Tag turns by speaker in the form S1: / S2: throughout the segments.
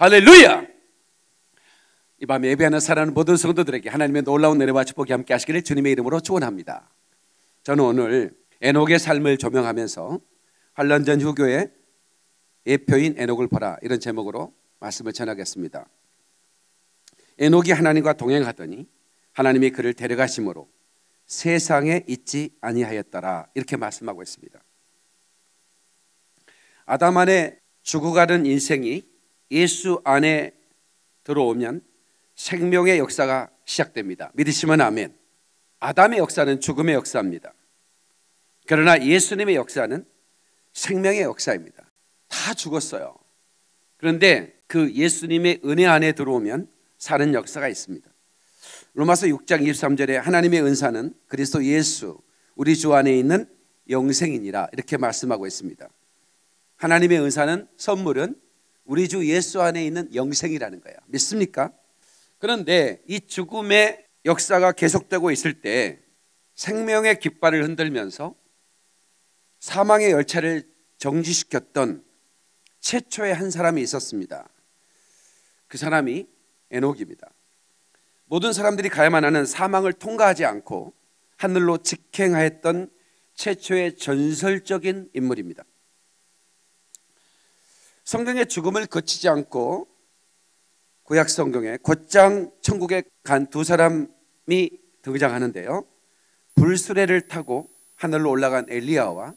S1: 할렐루야! 이 밤에 예배하는 사랑하는 모든 성도들에게 하나님의 놀라운 내려와 축복이 함께 하시기를 주님의 이름으로 축원합니다. 저는 오늘 에녹의 삶을 조명하면서 한란전 휴교의 예표인 에녹을 보라 이런 제목으로 말씀을 전하겠습니다. 에녹이 하나님과 동행하더니 하나님이 그를 데려가심으로 세상에 있지 아니하였더라 이렇게 말씀하고 있습니다. 아담 안에 죽어가는 인생이 예수 안에 들어오면 생명의 역사가 시작됩니다. 믿으시면 아멘. 아담의 역사는 죽음의 역사입니다. 그러나 예수님의 역사는 생명의 역사입니다. 다 죽었어요. 그런데 그 예수님의 은혜 안에 들어오면 사는 역사가 있습니다. 로마서 6장 23절에 하나님의 은사는 그리스도 예수 우리 주 안에 있는 영생이니라 이렇게 말씀하고 있습니다. 하나님의 은사는 선물은 우리 주 예수 안에 있는 영생이라는 거예요. 믿습니까? 그런데 이 죽음의 역사가 계속되고 있을 때 생명의 깃발을 흔들면서 사망의 열차를 정지시켰던 최초의 한 사람이 있었습니다. 그 사람이 에녹입니다. 모든 사람들이 가야만 하는 사망을 통과하지 않고 하늘로 직행하였던 최초의 전설적인 인물입니다. 성경의 죽음을 거치지 않고 구약 성경에 곧장 천국에 간 두 사람이 등장하는데요. 불수레를 타고 하늘로 올라간 엘리야와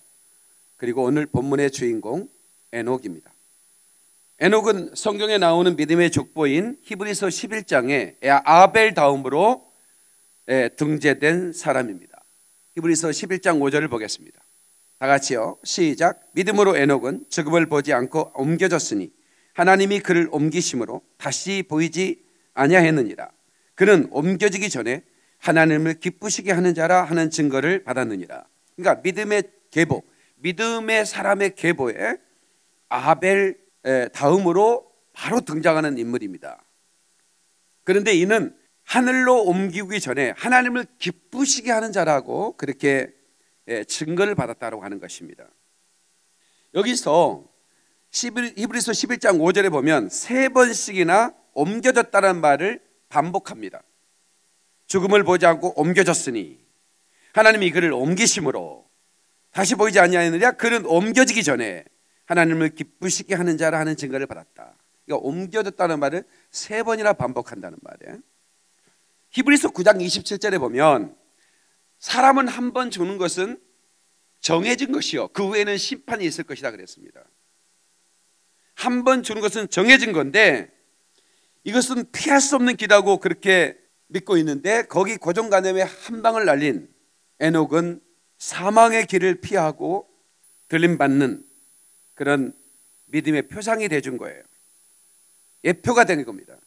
S1: 그리고 오늘 본문의 주인공 에녹입니다. 에녹은 성경에 나오는 믿음의 족보인 히브리서 11장에 아벨 다음으로 예, 등재된 사람입니다. 히브리서 11장 5절을 보겠습니다. 다 같이요. 시작. 믿음으로 에녹은 죽음을 보지 않고 옮겨졌으니 하나님이 그를 옮기심으로 다시 보이지 아니하였느니라. 그는 옮겨지기 전에 하나님을 기쁘시게 하는 자라 하는 증거를 받았느니라. 그러니까 믿음의 계보, 믿음의 사람의 계보에 아벨 다음으로 바로 등장하는 인물입니다. 그런데 이는 하늘로 옮기기 전에 하나님을 기쁘시게 하는 자라고 그렇게 예, 증거를 받았다고 하는 것입니다. 여기서 히브리서 11장 5절에 보면 세 번씩이나 옮겨졌다는 말을 반복합니다. 죽음을 보지 않고 옮겨졌으니 하나님이 그를 옮기심으로 다시 보이지 아니느냐 그는 옮겨지기 전에 하나님을 기쁘시게 하는 자라 하는 증거를 받았다. 그러니까 옮겨졌다는 말을 세 번이나 반복한다는 말이에요. 히브리서 9장 27절에 보면 사람은 한 번죽는 것은 정해진 것이요. 그 후에는 심판이 있을 것이다 그랬습니다. 한 번죽는 것은 정해진 건데 이것은 피할 수 없는 길이라고 그렇게 믿고 있는데 거기 고정관념에 한 방을 날린 에녹은 사망의 길을 피하고 들림받는 그런 믿음의 표상이 돼준 거예요. 예표가 되는 겁니다.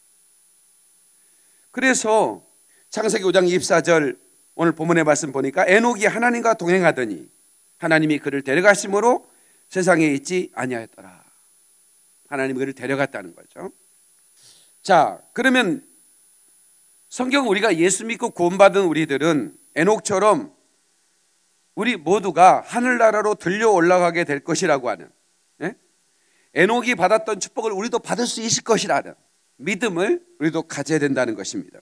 S1: 그래서 창세기 5장 24절 오늘 본문의 말씀 보니까 에녹이 하나님과 동행하더니 하나님이 그를 데려가심으로 세상에 있지 아니하였더라. 하나님이 그를 데려갔다는 거죠. 자, 그러면 성경 우리가 예수 믿고 구원받은 우리들은 에녹처럼 우리 모두가 하늘나라로 들려 올라가게 될 것이라고 하는 예? 에녹이 받았던 축복을 우리도 받을 수 있을 것이라는 믿음을 우리도 가져야 된다는 것입니다.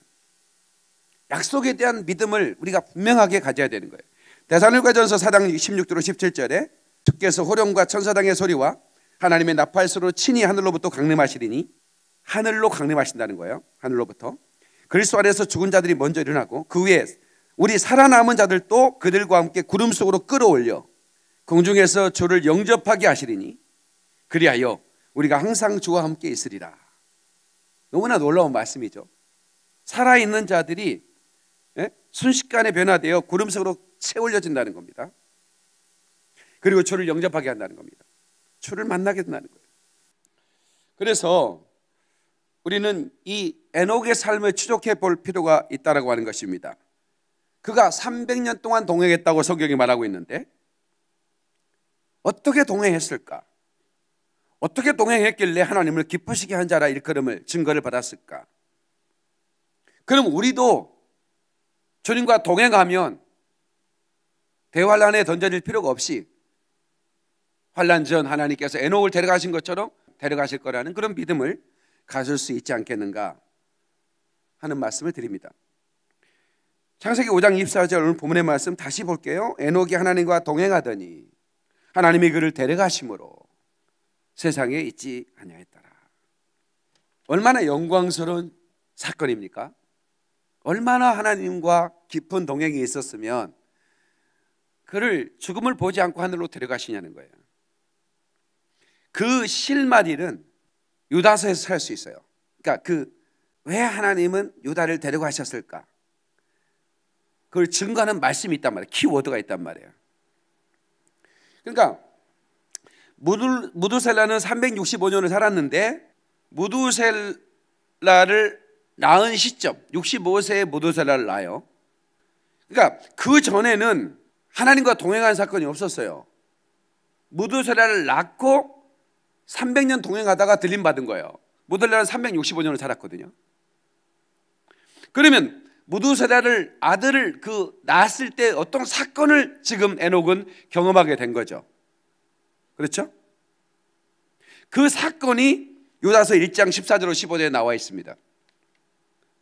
S1: 약속에 대한 믿음을 우리가 분명하게 가져야 되는 거예요. 대사울과전서 4장 16절로 17절에 주께서 호령과 천사당의 소리와 하나님의 나팔 소로 친히 하늘로부터 강림하시리니 하늘로 강림하신다는 거예요. 하늘로부터 그리스도 안에서 죽은 자들이 먼저 일어나고 그 위에 우리 살아남은 자들도 그들과 함께 구름 속으로 끌어올려 공중에서 주를 영접하게 하시리니 그리하여 우리가 항상 주와 함께 있으리라. 너무나 놀라운 말씀이죠. 살아있는 자들이 예? 순식간에 변화되어 구름속으로 채올려진다는 겁니다. 그리고 주를 영접하게 한다는 겁니다. 주를 만나게 된다는 거예요. 그래서 우리는 이 에녹의 삶을 추적해 볼 필요가 있다라고 하는 것입니다. 그가 300년 동안 동행했다고 성경이 말하고 있는데 어떻게 동행했을까? 어떻게 동행했길래 하나님을 기쁘시게 한 자라 일컬음을 증거를 받았을까? 그럼 우리도 주님과 동행하면 대환란에 던져질 필요가 없이 환란 전 하나님께서 에녹을 데려가신 것처럼 데려가실 거라는 그런 믿음을 가질 수 있지 않겠는가 하는 말씀을 드립니다. 창세기 5장 24절 오늘 본문의 말씀 다시 볼게요. 에녹이 하나님과 동행하더니 하나님이 그를 데려가심으로 세상에 있지 아니하였더라. 얼마나 영광스러운 사건입니까? 얼마나 하나님과 깊은 동행이 있었으면 그를 죽음을 보지 않고 하늘로 데려가시냐는 거예요. 그 실마리는 유다서에서 살 수 있어요. 그러니까 그 왜 하나님은 유다를 데려가셨을까? 그걸 증거하는 말씀이 있단 말이에요. 키워드가 있단 말이에요. 그러니까 무두셀라는 365년을 살았는데 무두셀라를 낳은 시점 65세에 모도세라를 낳아요. 그러니까 그 전에는 하나님과 동행한 사건이 없었어요. 모도셀라를 낳고 300년 동행하다가 들림받은 거예요. 모도셀라는 365년을 살았거든요. 그러면 무두세라를 아들을 그 낳았을 때 어떤 사건을 지금 에녹은 경험하게 된 거죠. 그렇죠? 그 사건이 요다서 1장 14절로 15절에 나와 있습니다.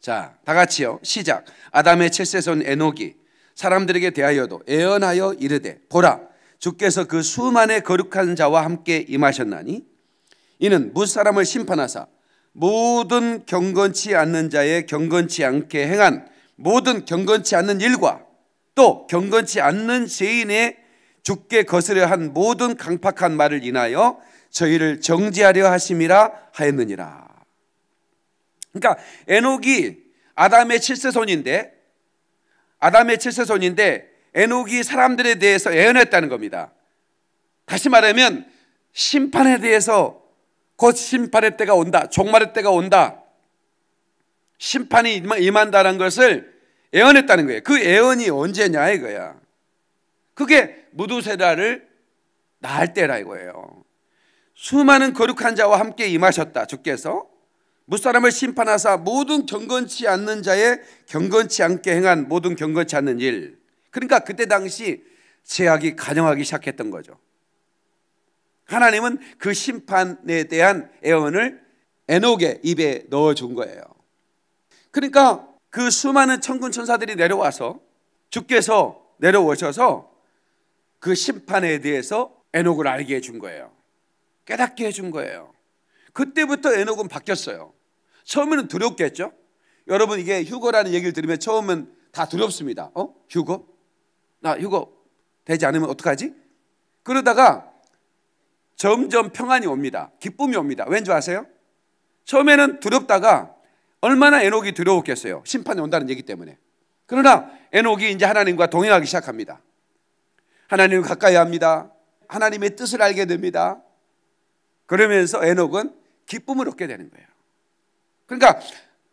S1: 자, 다 같이요. 시작. 아담의 칠세손 에녹이 사람들에게 대하여도 애언하여 이르되 보라 주께서 그 수많은 거룩한 자와 함께 임하셨나니 이는 무사람을 심판하사 모든 경건치 않는 자의 경건치 않게 행한 모든 경건치 않는 일과 또 경건치 않는 죄인의 죽게 거스려 한 모든 강팍한 말을 인하여 저희를 정지하려 하심이라 하였느니라. 그러니까 에녹이 아담의 칠세손인데 아담의 7세손인데 에녹이 사람들에 대해서 예언했다는 겁니다. 다시 말하면 심판에 대해서 곧 심판의 때가 온다. 종말의 때가 온다. 심판이 임한다는 것을 예언했다는 거예요. 그 예언이 언제냐 이거야. 그게 무두세라를 낳을 때라 이거예요. 수많은 거룩한 자와 함께 임하셨다. 주께서 무사람을 심판하사 모든 경건치 않는 자의 경건치 않게 행한 모든 경건치 않는 일. 그러니까 그때 당시 제약이 가정하기 시작했던 거죠. 하나님은 그 심판에 대한 애원을 에녹의 입에 넣어준 거예요. 그러니까 그 수많은 천군 천사들이 내려와서 주께서 내려오셔서 그 심판에 대해서 에녹을 알게 해준 거예요. 깨닫게 해준 거예요. 그때부터 에녹은 바뀌었어요. 처음에는 두렵겠죠? 여러분 이게 휴거라는 얘기를 들으면 처음은 다 두렵습니다. 어? 휴거? 나 휴거 되지 않으면 어떡하지? 그러다가 점점 평안이 옵니다. 기쁨이 옵니다. 왠지 아세요? 처음에는 두렵다가 얼마나 에녹이 두려웠겠어요. 심판이 온다는 얘기 때문에. 그러나 에녹이 이제 하나님과 동행하기 시작합니다. 하나님을 가까이 합니다. 하나님의 뜻을 알게 됩니다. 그러면서 에녹은 기쁨을 얻게 되는 거예요. 그러니까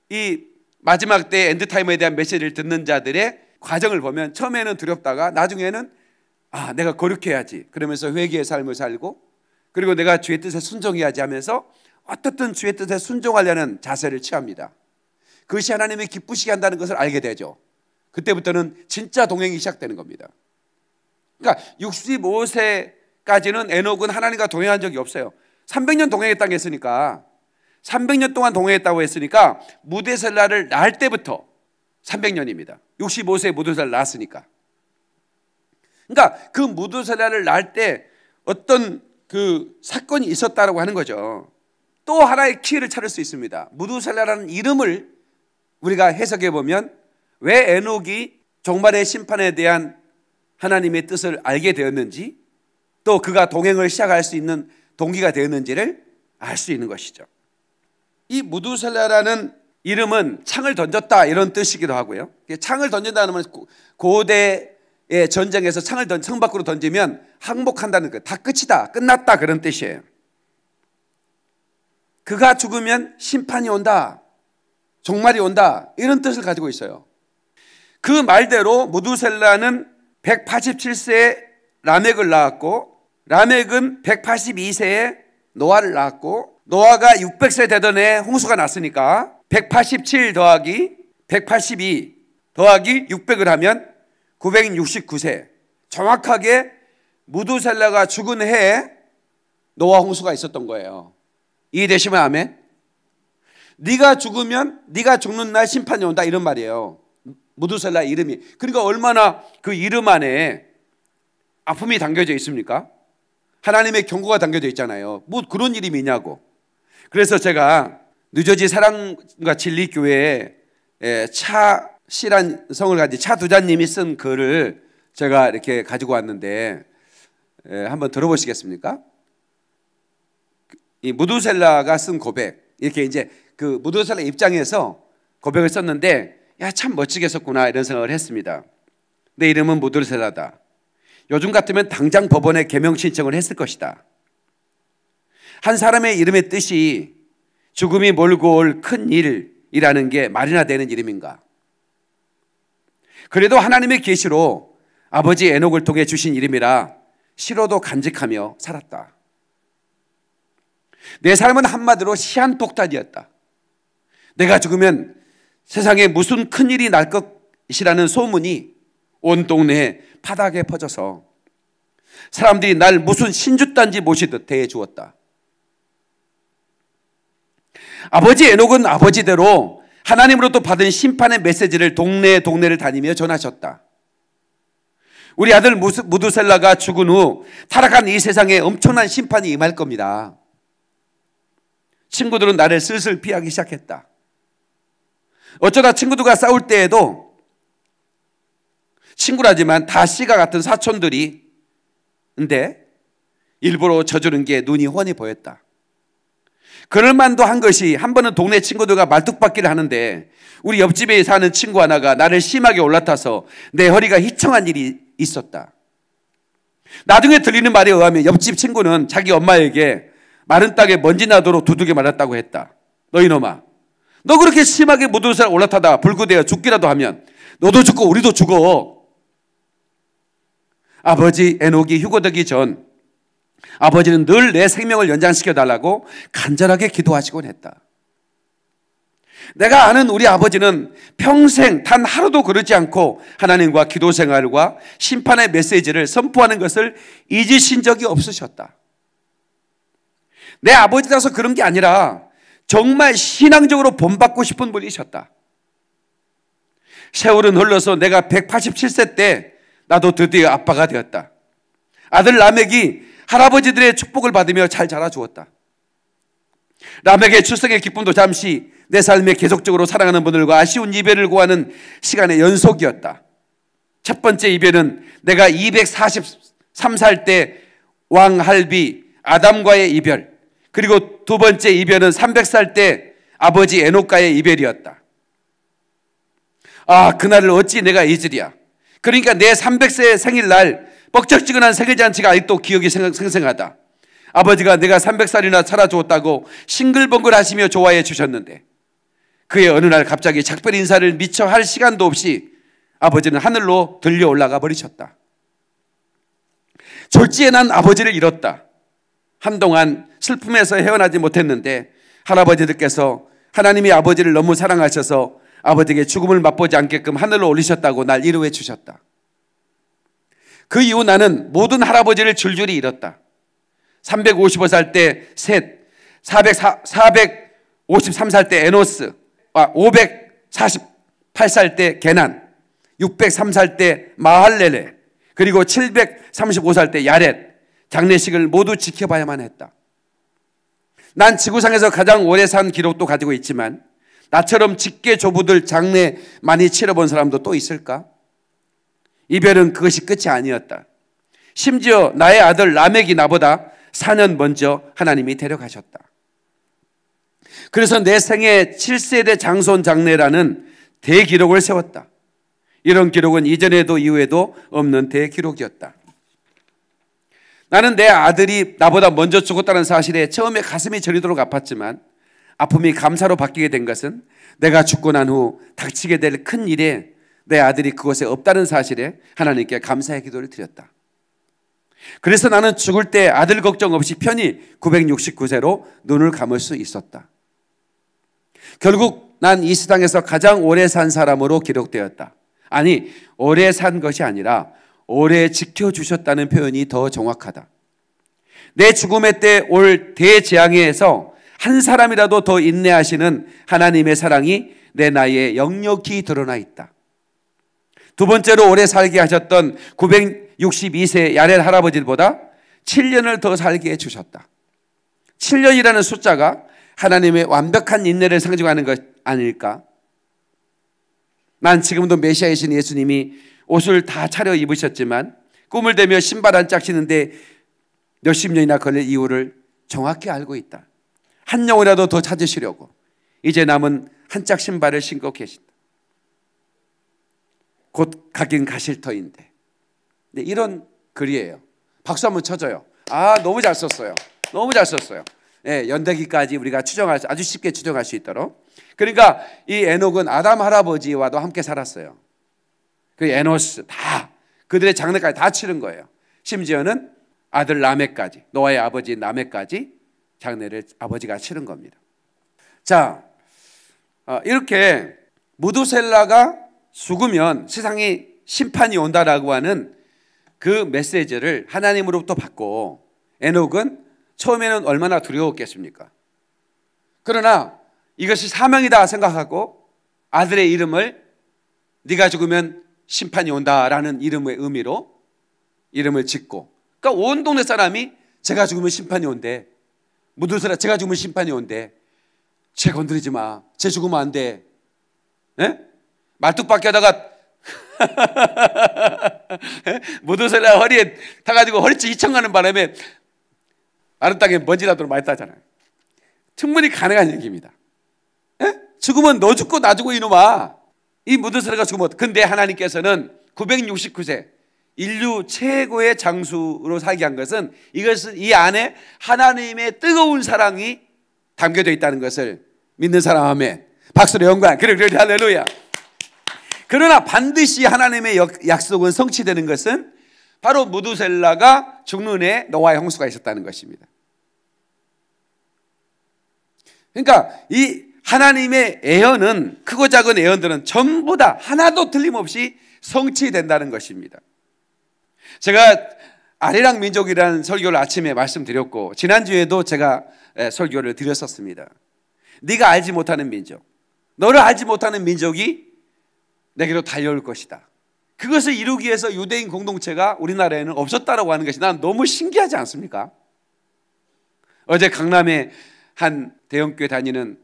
S1: 이 마지막 때엔드타이머에 대한 메시지를 듣는 자들의 과정을 보면 처음에는 두렵다가 나중에는 아, 내가 거룩해야지. 그러면서 회개의 삶을 살고 그리고 내가 주의 뜻에 순종해야지 하면서 어떻든 주의 뜻에 순종하려는 자세를 취합니다. 그것이 하나님이 기쁘시게 한다는 것을 알게 되죠. 그때부터는 진짜 동행이 시작되는 겁니다. 그러니까 65세까지는 에녹은 하나님과 동행한 적이 없어요. 300년 동행했다고 했으니까 300년 동안 동행했다고 했으니까 무대설라를 낳을 때부터 300년입니다. 65세에 무드설라를 낳았으니까. 그러니까 그무드설라를 낳을 때 어떤 그 사건이 있었다라고 하는 거죠. 또 하나의 키를 찾을 수 있습니다. 무드셀라라는 이름을 우리가 해석해 보면 왜 에녹이 종말의 심판에 대한 하나님의 뜻을 알게 되었는지 또 그가 동행을 시작할 수 있는 동기가 되었는지를 알 수 있는 것이죠. 이 무두셀라라는 이름은 창을 던졌다 이런 뜻이기도 하고요. 창을 던진다는 건 고대의 전쟁에서 창을 던, 성 밖으로 던지면 항복한다는 것, 그, 다 끝이다, 끝났다 그런 뜻이에요. 그가 죽으면 심판이 온다, 종말이 온다 이런 뜻을 가지고 있어요. 그 말대로 무두셀라는 187세에 라멕을 낳았고 라멕은 182세에 노아를 낳았고 노아가 600세 되던 해 홍수가 났으니까 187 더하기 182 더하기 600을 하면 969세 정확하게 무두셀라가 죽은 해에 노아 홍수가 있었던 거예요. 이해되시면 아멘. 네가 죽으면 네가 죽는 날 심판이 온다 이런 말이에요. 무두셀라 이름이. 그러니까 얼마나 그 이름 안에 아픔이 담겨져 있습니까? 하나님의 경고가 담겨져 있잖아요. 뭐 그런 일이 미냐고. 그래서 제가 뉴저지 사랑과 진리 교회에 차 씨란 성을 가진 차 두자님이 쓴 글을 제가 이렇게 가지고 왔는데 한번 들어보시겠습니까? 이 무두셀라가 쓴 고백 이렇게 이제 그 무두셀라 입장에서 고백을 썼는데 야참 멋지게 썼구나 이런 생각을 했습니다. 내 이름은 무두셀라다. 요즘 같으면 당장 법원에 개명 신청을 했을 것이다. 한 사람의 이름의 뜻이 죽음이 몰고 올 큰 일이라는 게 말이나 되는 이름인가? 그래도 하나님의 계시로 아버지 에녹을 통해 주신 이름이라 싫어도 간직하며 살았다. 내 삶은 한마디로 시한폭탄이었다. 내가 죽으면 세상에 무슨 큰일이 날 것이라는 소문이 온 동네에 바닥에 퍼져서 사람들이 날 무슨 신주단지 모시듯 대해 주었다. 아버지 에녹은 아버지대로 하나님으로부터 받은 심판의 메시지를 동네 동네를 다니며 전하셨다. 우리 아들 무두셀라가 죽은 후 타락한 이 세상에 엄청난 심판이 임할 겁니다. 친구들은 나를 슬슬 피하기 시작했다. 어쩌다 친구들과 싸울 때에도 친구라지만 다 씨가 같은 사촌들이 근데 일부러 져주는 게 눈이 훤히 보였다. 그럴만도 한 것이 한 번은 동네 친구들과 말뚝박기를 하는데 우리 옆집에 사는 친구 하나가 나를 심하게 올라타서 내 허리가 희청한 일이 있었다. 나중에 들리는 말에 의하면 옆집 친구는 자기 엄마에게 마른 땅에 먼지 나도록 두둑이 말았다고 했다. 너 이놈아. 너 그렇게 심하게 모든 사람 올라타다 불구대어 죽기라도 하면 너도 죽고 우리도 죽어. 아버지 에녹이 휴거되기 전 아버지는 늘 내 생명을 연장시켜 달라고 간절하게 기도하시곤 했다. 내가 아는 우리 아버지는 평생 단 하루도 그러지 않고 하나님과 기도 생활과 심판의 메시지를 선포하는 것을 잊으신 적이 없으셨다. 내 아버지라서 그런 게 아니라 정말 신앙적으로 본받고 싶은 분이셨다. 세월은 흘러서 내가 187세 때 나도 드디어 아빠가 되었다. 아들 라멕이 할아버지들의 축복을 받으며 잘 자라 주었다. 라멕의 출생의 기쁨도 잠시 내 삶에 계속적으로 사랑하는 분들과 아쉬운 이별을 구하는 시간의 연속이었다. 첫 번째 이별은 내가 243살 때 왕 할비 아담과의 이별, 그리고 두 번째 이별은 300살 때 아버지 에녹과의 이별이었다. 아, 그날을 어찌 내가 잊으랴. 그러니까 내 300세 생일날 뻑적지근한 생일잔치가 아직도 기억이 생생하다. 아버지가 내가 300살이나 살아주었다고 싱글벙글 하시며 좋아해 주셨는데 그의 어느 날 갑자기 작별 인사를 미처 할 시간도 없이 아버지는 하늘로 들려 올라가 버리셨다. 졸지에 난 아버지를 잃었다. 한동안 슬픔에서 헤어나지 못했는데 할아버지들께서 하나님이 아버지를 너무 사랑하셔서 아버지에게 죽음을 맛보지 않게끔 하늘로 올리셨다고 날이루어 주셨다. 그 이후 나는 모든 할아버지를 줄줄이 잃었다. 355살 때 셋, 400, 453살 때 에노스, 548살 아, 때 게난, 603살 때 마할레레, 그리고 735살 때 야렛, 장례식을 모두 지켜봐야만 했다. 난 지구상에서 가장 오래 산 기록도 가지고 있지만 나처럼 직계 조부들 장례 많이 치러본 사람도 또 있을까? 이별은 그것이 끝이 아니었다. 심지어 나의 아들 라멕이 나보다 4년 먼저 하나님이 데려가셨다. 그래서 내생애 7세대 장손 장례라는 대기록을 세웠다. 이런 기록은 이전에도 이후에도 없는 대기록이었다. 나는 내 아들이 나보다 먼저 죽었다는 사실에 처음에 가슴이 저리도록 아팠지만 아픔이 감사로 바뀌게 된 것은 내가 죽고 난 후 닥치게 될 큰 일에 내 아들이 그곳에 없다는 사실에 하나님께 감사의 기도를 드렸다. 그래서 나는 죽을 때 아들 걱정 없이 편히 969세로 눈을 감을 수 있었다. 결국 난 이 세상에서 가장 오래 산 사람으로 기록되었다. 아니, 오래 산 것이 아니라 오래 지켜주셨다는 표현이 더 정확하다. 내 죽음의 때 올 대재앙에서 한 사람이라도 더 인내하시는 하나님의 사랑이 내 나이에 역력히 드러나 있다. 두 번째로 오래 살게 하셨던 962세 야렐 할아버지보다 7년을 더 살게 해주셨다. 7년이라는 숫자가 하나님의 완벽한 인내를 상징하는 것 아닐까? 난 지금도 메시아이신 예수님이 옷을 다 차려 입으셨지만 꿈을 대며 신발 한짝 신는데 몇십 년이나 걸릴 이유를 정확히 알고 있다. 한 영혼이라도 더 찾으시려고 이제 남은 한 짝 신발을 신고 계신다. 곧 가긴 가실 터인데. 네, 이런 글이에요. 박수 한 번 쳐줘요. 아 너무 잘 썼어요. 너무 잘 썼어요. 예, 연대기까지 우리가 추정할 수, 아주 쉽게 추정할 수 있도록. 그러니까 이 에녹은 아담 할아버지와도 함께 살았어요. 그 에노스 다 그들의 장래까지 다 치른 거예요. 심지어는 아들 라멕까지 노아의 아버지 라멕까지 장례를 아버지가 치른 겁니다. 자, 어, 이렇게 무두셀라가 죽으면 세상에 심판이 온다라고 하는 그 메시지를 하나님으로부터 받고 에녹은 처음에는 얼마나 두려웠겠습니까? 그러나 이것이 사망이다 생각하고 아들의 이름을 네가 죽으면 심판이 온다라는 이름의 의미로 이름을 짓고 그러니까 온 동네 사람이 제가 죽으면 심판이 온대 무드서라 제가 죽으면 심판이 온대. 쟤 건드리지 마. 쟤 죽으면 안 돼. 에? 예? 말뚝박기 하다가 예? 무드서라 허리에 타가지고 허리치 이청 가는 바람에 아름 땅에 먼지 라도록 많이 따잖아요. 충분히 가능한 얘기입니다. 에? 예? 죽으면 너 죽고 나 죽고 이놈아. 이 무드서라가 죽으면 근데 하나님께서는 969세 인류 최고의 장수로 살게 한 것은 이것은 이 안에 하나님의 뜨거운 사랑이 담겨져 있다는 것을 믿는 사람 함에 박수로 영광. 그래, 그래, 할렐루야. 그러나 반드시 하나님의 약속은 성취되는 것은 바로 무두셀라가 죽는 에너의홍수가 있었다는 것입니다. 그러니까 이 하나님의 애언은 크고 작은 애언들은 전부 다 하나도 틀림없이 성취된다는 것입니다. 제가 아리랑 민족이라는 설교를 아침에 말씀드렸고 지난주에도 제가 설교를 드렸었습니다. 네가 알지 못하는 민족, 너를 알지 못하는 민족이 내게로 달려올 것이다. 그것을 이루기 위해서 유대인 공동체가 우리나라에는 없었다라고 하는 것이 난 너무 신기하지 않습니까? 어제 강남에 한 대형교회 다니는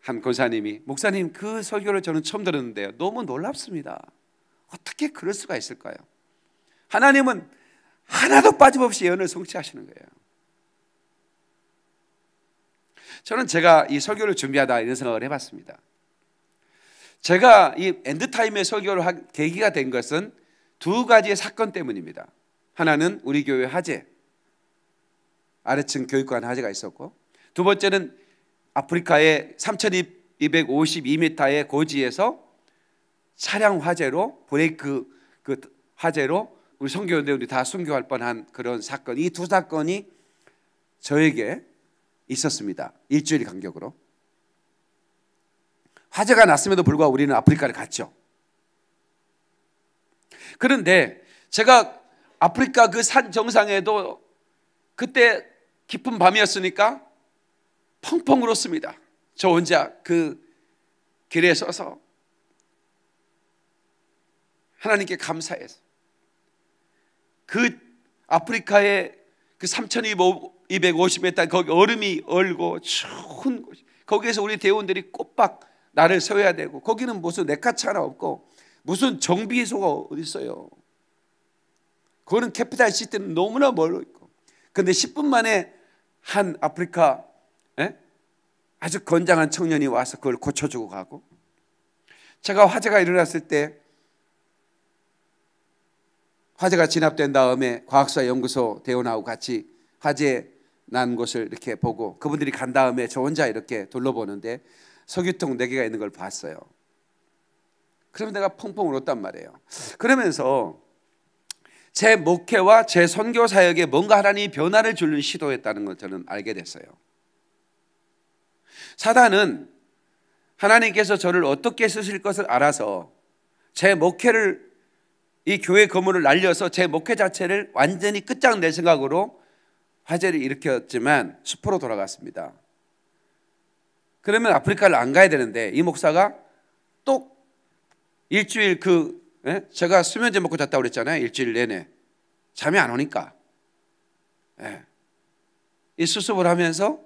S1: 한 권사님이 목사님 그 설교를 저는 처음 들었는데요. 너무 놀랍습니다. 어떻게 그럴 수가 있을까요? 하나님은 하나도 빠짐없이 예언을 성취하시는 거예요. 저는 제가 이 설교를 준비하다 이런 생각을 해봤습니다. 제가 이 엔드타임의 설교를 한 계기가 된 것은 두 가지의 사건 때문입니다. 하나는 우리 교회 화재, 아래층 교육관 화재가 있었고 두 번째는 아프리카의 3,252m의 고지에서 차량 화재로 브레이크 그 화재로 우리 성교인들이다 순교할 뻔한 그런 사건 이 두 사건이 저에게 있었습니다. 일주일 간격으로 화재가 났음에도 불구하고 우리는 아프리카를 갔죠. 그런데 제가 아프리카 그 산 정상에도 그때 깊은 밤이었으니까 펑펑 울었습니다. 저 혼자 그 길에 서서 하나님께 감사해서 그 아프리카의 그 3,250m 거기 얼음이 얼고 추운 곳 거기에서 우리 대원들이 꼬박 나를 세워야 되고 거기는 무슨 내카차 하나 없고 무슨 정비소가 어디 있어요? 그거는 캐피탈 시티는 너무나 멀어 있고 근데 10분 만에 한 아프리카 에? 예? 아주 건장한 청년이 와서 그걸 고쳐주고 가고 제가 화재가 일어났을 때 화재가 진압된 다음에 과학사 연구소 대원하고 같이 화재 난 곳을 이렇게 보고 그분들이 간 다음에 저 혼자 이렇게 둘러보는데 석유통 네 개가 있는 걸 봤어요. 그러면 내가 펑펑 울었단 말이에요. 그러면서 제 목회와 제 선교 사역에 뭔가 하나님이 변화를 주는 시도했다는 걸 저는 알게 됐어요. 사단은 하나님께서 저를 어떻게 쓰실 것을 알아서 제 목회를 이 교회 건물을 날려서 제 목회 자체를 완전히 끝장낼 생각으로 화재를 일으켰지만 숲으로 돌아갔습니다. 그러면 아프리카를 안 가야 되는데 이 목사가 또 일주일 그 예? 제가 수면제 먹고 잤다고 그랬잖아요. 일주일 내내 잠이 안 오니까 예. 이 수습을 하면서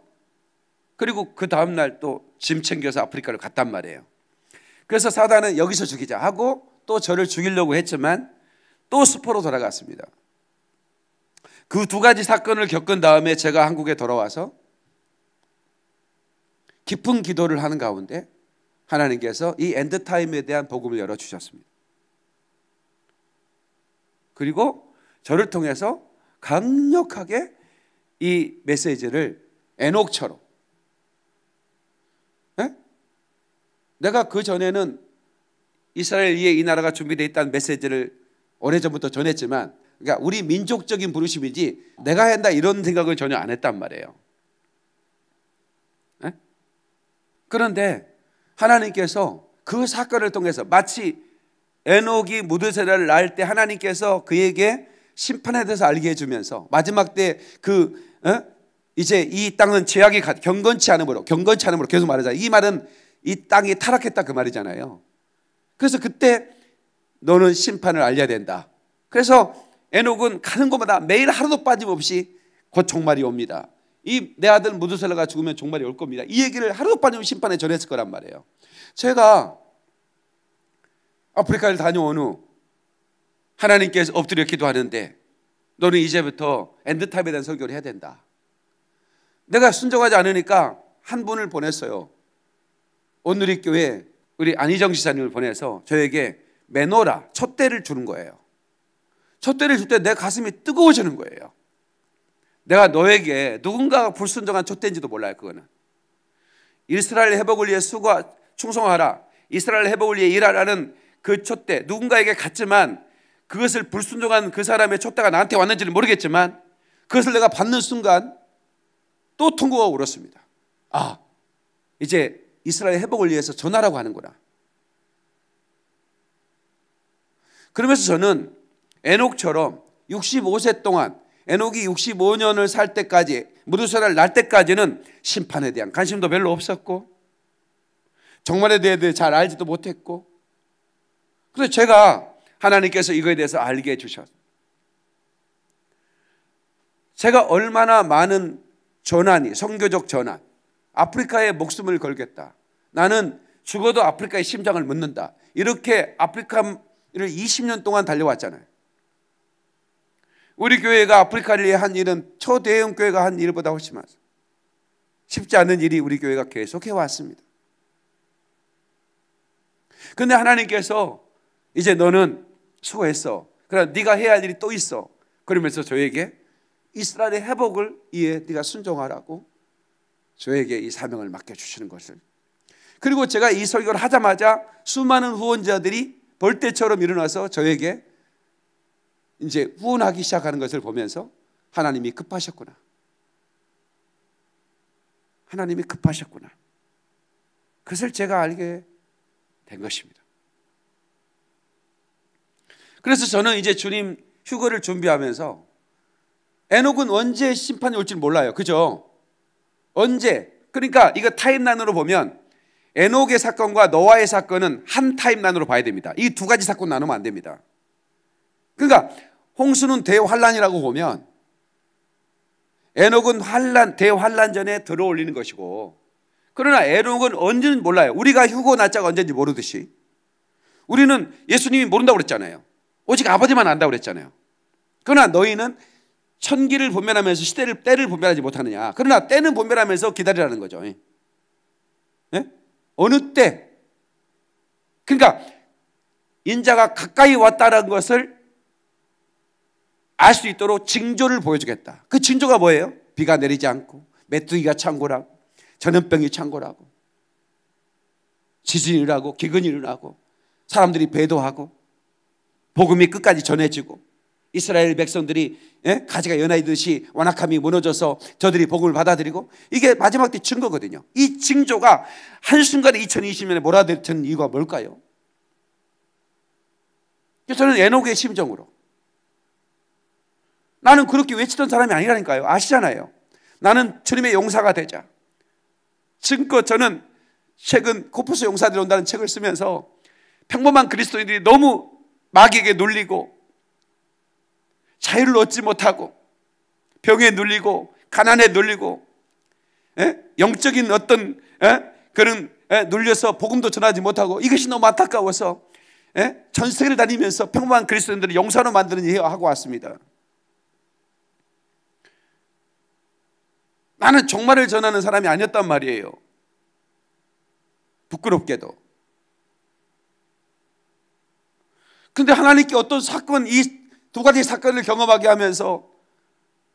S1: 그리고 그 다음 날 또 짐 챙겨서 아프리카를 갔단 말이에요. 그래서 사단은 여기서 죽이자 하고 또 저를 죽이려고 했지만 또 수포로 돌아갔습니다. 그 두 가지 사건을 겪은 다음에 제가 한국에 돌아와서 깊은 기도를 하는 가운데 하나님께서 이 엔드타임에 대한 복음을 열어주셨습니다. 그리고 저를 통해서 강력하게 이 메시지를 에녹처럼 에? 예? 내가 그 전에는 이스라엘 이에 이 나라가 준비되어 있다는 메시지를 오래전부터 전했지만 그러니까 우리 민족적인 부르심이지 내가 한다 이런 생각을 전혀 안 했단 말이에요. 네? 그런데 하나님께서 그 사건을 통해서 마치 에녹이 무드세라를 낳을 때 하나님께서 그에게 심판에 대해서 알게 해주면서 마지막 때그 어? 이제 이 땅은 죄악이 경건치 않음으로 경건치 않음으로 계속 말하자 이 말은 이 땅이 타락했다 그 말이잖아요. 그래서 그때 너는 심판을 알려야 된다. 그래서 에녹은 가는 곳마다 매일 하루도 빠짐없이 곧 종말이 옵니다. 이 내 아들 무드셀라가 죽으면 종말이 올 겁니다. 이 얘기를 하루도 빠짐없이 심판에 전했을 거란 말이에요. 제가 아프리카를 다녀온 후 하나님께서 엎드려 기도하는데 너는 이제부터 엔드타임에 대한 설교를 해야 된다. 내가 순종하지 않으니까 한 분을 보냈어요. 오늘의 교회 우리 안희정 지사님을 보내서 저에게 매너라 첫 대를 주는 거예요. 첫 대를 줄 때 내 가슴이 뜨거워지는 거예요. 내가 너에게 누군가가 불순종한 첫 대인지도 몰라요. 그거는 이스라엘 회복을 위해 수고 충성하라. 이스라엘 회복을 위해 일하라는 그 첫대 누군가에게 갔지만 그것을 불순종한 그 사람의 촛대가 나한테 왔는지는 모르겠지만 그것을 내가 받는 순간 또 통곡하고 울었습니다. 아 이제 이스라엘 회복을 위해서 전하라고 하는 거라. 그러면서 저는 에녹처럼 65세 동안 에녹이 65년을 살 때까지 무두쇠를 날 때까지는 심판에 대한 관심도 별로 없었고 정말에 대해 잘 알지도 못했고 그래서 제가 하나님께서 이거에 대해서 알게 해주셨어요. 제가 얼마나 많은 전환이 성교적 전환 아프리카에 목숨을 걸겠다 나는 죽어도 아프리카의 심장을 묻는다. 이렇게 아프리카를 20년 동안 달려왔잖아요. 우리 교회가 아프리카를 위해 한 일은 초대형 교회가 한 일보다 훨씬 많아 쉽지 않은 일이 우리 교회가 계속해 왔습니다. 근데 하나님께서 이제 너는 수고했어. 그러 네가 해야 할 일이 또 있어. 그러면서 저에게 이스라엘의 회복을 위해 네가 순종하라고 저에게 이 사명을 맡겨 주시는 것을 그리고 제가 이 설교를 하자마자 수많은 후원자들이 벌떼처럼 일어나서 저에게 이제 후원하기 시작하는 것을 보면서 하나님이 급하셨구나. 하나님이 급하셨구나. 그것을 제가 알게 된 것입니다. 그래서 저는 이제 주님 휴거를 준비하면서 에녹은 언제 심판이 올지 몰라요. 그죠? 언제? 그러니까 이거 타임라인으로 보면 에녹의 사건과 너와의 사건은 한타임라으로 봐야 됩니다. 이 두 가지 사건 나누면 안 됩니다. 그러니까 홍수는 대환란이라고 보면 에녹은 환란 대환란 전에 들어올리는 것이고 그러나 에녹은 언제는 몰라요. 우리가 휴고 날짜가 언제인지 모르듯이 우리는 예수님이 모른다고 그랬잖아요. 오직 아버지만 안다고 그랬잖아요. 그러나 너희는 천기를 분별하면서 시대를 때를 분별하지 못하느냐. 그러나 때는 분별하면서 기다리라는 거죠. 예? 예? 어느 때 그러니까 인자가 가까이 왔다는 것을 알 수 있도록 징조를 보여주겠다. 그 징조가 뭐예요? 비가 내리지 않고 메뚜기가 창고라고 전염병이 창고라고 지진이 일어나고 기근이 일어나고 사람들이 배도하고 복음이 끝까지 전해지고 이스라엘 백성들이 예? 가지가 연하이듯이 완악함이 무너져서 저들이 복음을 받아들이고 이게 마지막 때 증거거든요. 이 징조가 한순간에 2020년에 몰아들이던 이유가 뭘까요? 저는 에녹의 심정으로 나는 그렇게 외치던 사람이 아니라니까요. 아시잖아요. 나는 주님의 용사가 되자. 증거 저는 최근 코프스 용사들이 온다는 책을 쓰면서 평범한 그리스도인들이 너무 마귀에게 눌리고 자유를 얻지 못하고 병에 눌리고 가난에 눌리고 에? 예? 영적인 어떤 에? 예? 그런 에? 예? 눌려서 복음도 전하지 못하고 이것이 너무 안타까워서 전 세계를 다니면서 평범한 그리스도인들을 용사로 만드는 일을 하고 왔습니다. 나는 종말을 전하는 사람이 아니었단 말이에요. 부끄럽게도. 근데 하나님께 어떤 사건, 이두 가지 사건을 경험하게 하면서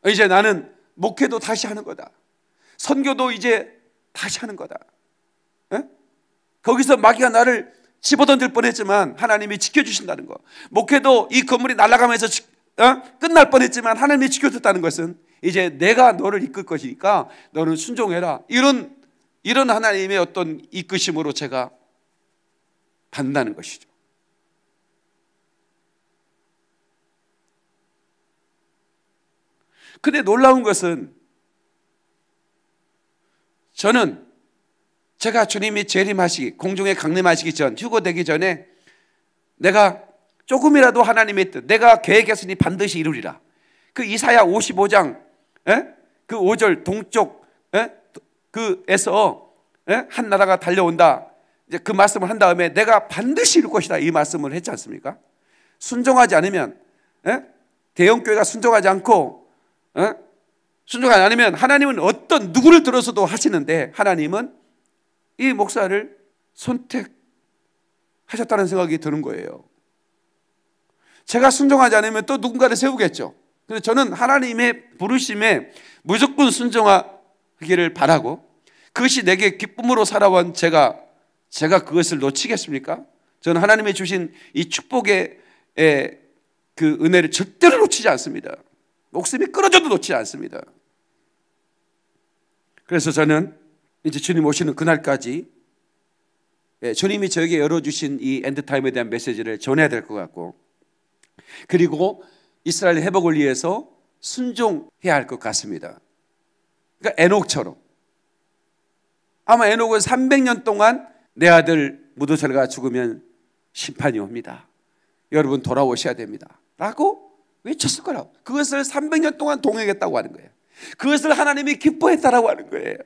S1: 이제 나는 목회도 다시 하는 거다. 선교도 이제 다시 하는 거다. 에? 예? 거기서 마귀가 나를 집어던질 뻔했지만 하나님이 지켜주신다는 거. 목회도 이 건물이 날아가면서 어? 끝날 뻔했지만 하나님이 지켜줬다는 것은 이제 내가 너를 이끌 것이니까 너는 순종해라. 이런 이런 하나님의 어떤 이끄심으로 제가 간다는 것이죠. 근데 놀라운 것은 저는 제가 주님이 재림하시기, 공중에 강림하시기 전, 휴거되기 전에 내가 조금이라도 하나님의 뜻, 내가 계획했으니 반드시 이루리라. 그 이사야 55장, 에? 예? 그 5절 동쪽, 에? 예? 그에서 에? 예? 한 나라가 달려온다. 이제 그 말씀을 한 다음에 내가 반드시 이룰 것이다. 이 말씀을 했지 않습니까? 순종하지 않으면, 대형교회가 순종하지 않고 어? 순종하지 않으면 하나님은 어떤 누구를 들어서도 하시는데 하나님은 이 목사를 선택하셨다는 생각이 드는 거예요. 제가 순종하지 않으면 또 누군가를 세우겠죠. 그래서 저는 하나님의 부르심에 무조건 순종하기를 바라고 그것이 내게 기쁨으로 살아온 제가 제가 그것을 놓치겠습니까? 저는 하나님이 주신 이 축복의 그 은혜를 절대로 놓치지 않습니다. 목숨이 끊어져도 놓지 않습니다. 그래서 저는 이제 주님 오시는 그날까지 예, 주님이 저에게 열어주신 이 엔드타임에 대한 메시지를 전해야 될 것 같고 그리고 이스라엘 회복을 위해서 순종해야 할 것 같습니다. 그러니까 에녹처럼 아마 에녹은 300년 동안 내 아들 무도셀가 죽으면 심판이 옵니다. 여러분 돌아오셔야 됩니다. 라고 외쳤을 거라고. 그것을 300년 동안 동행했다고 하는 거예요. 그것을 하나님이 기뻐했다라고 하는 거예요.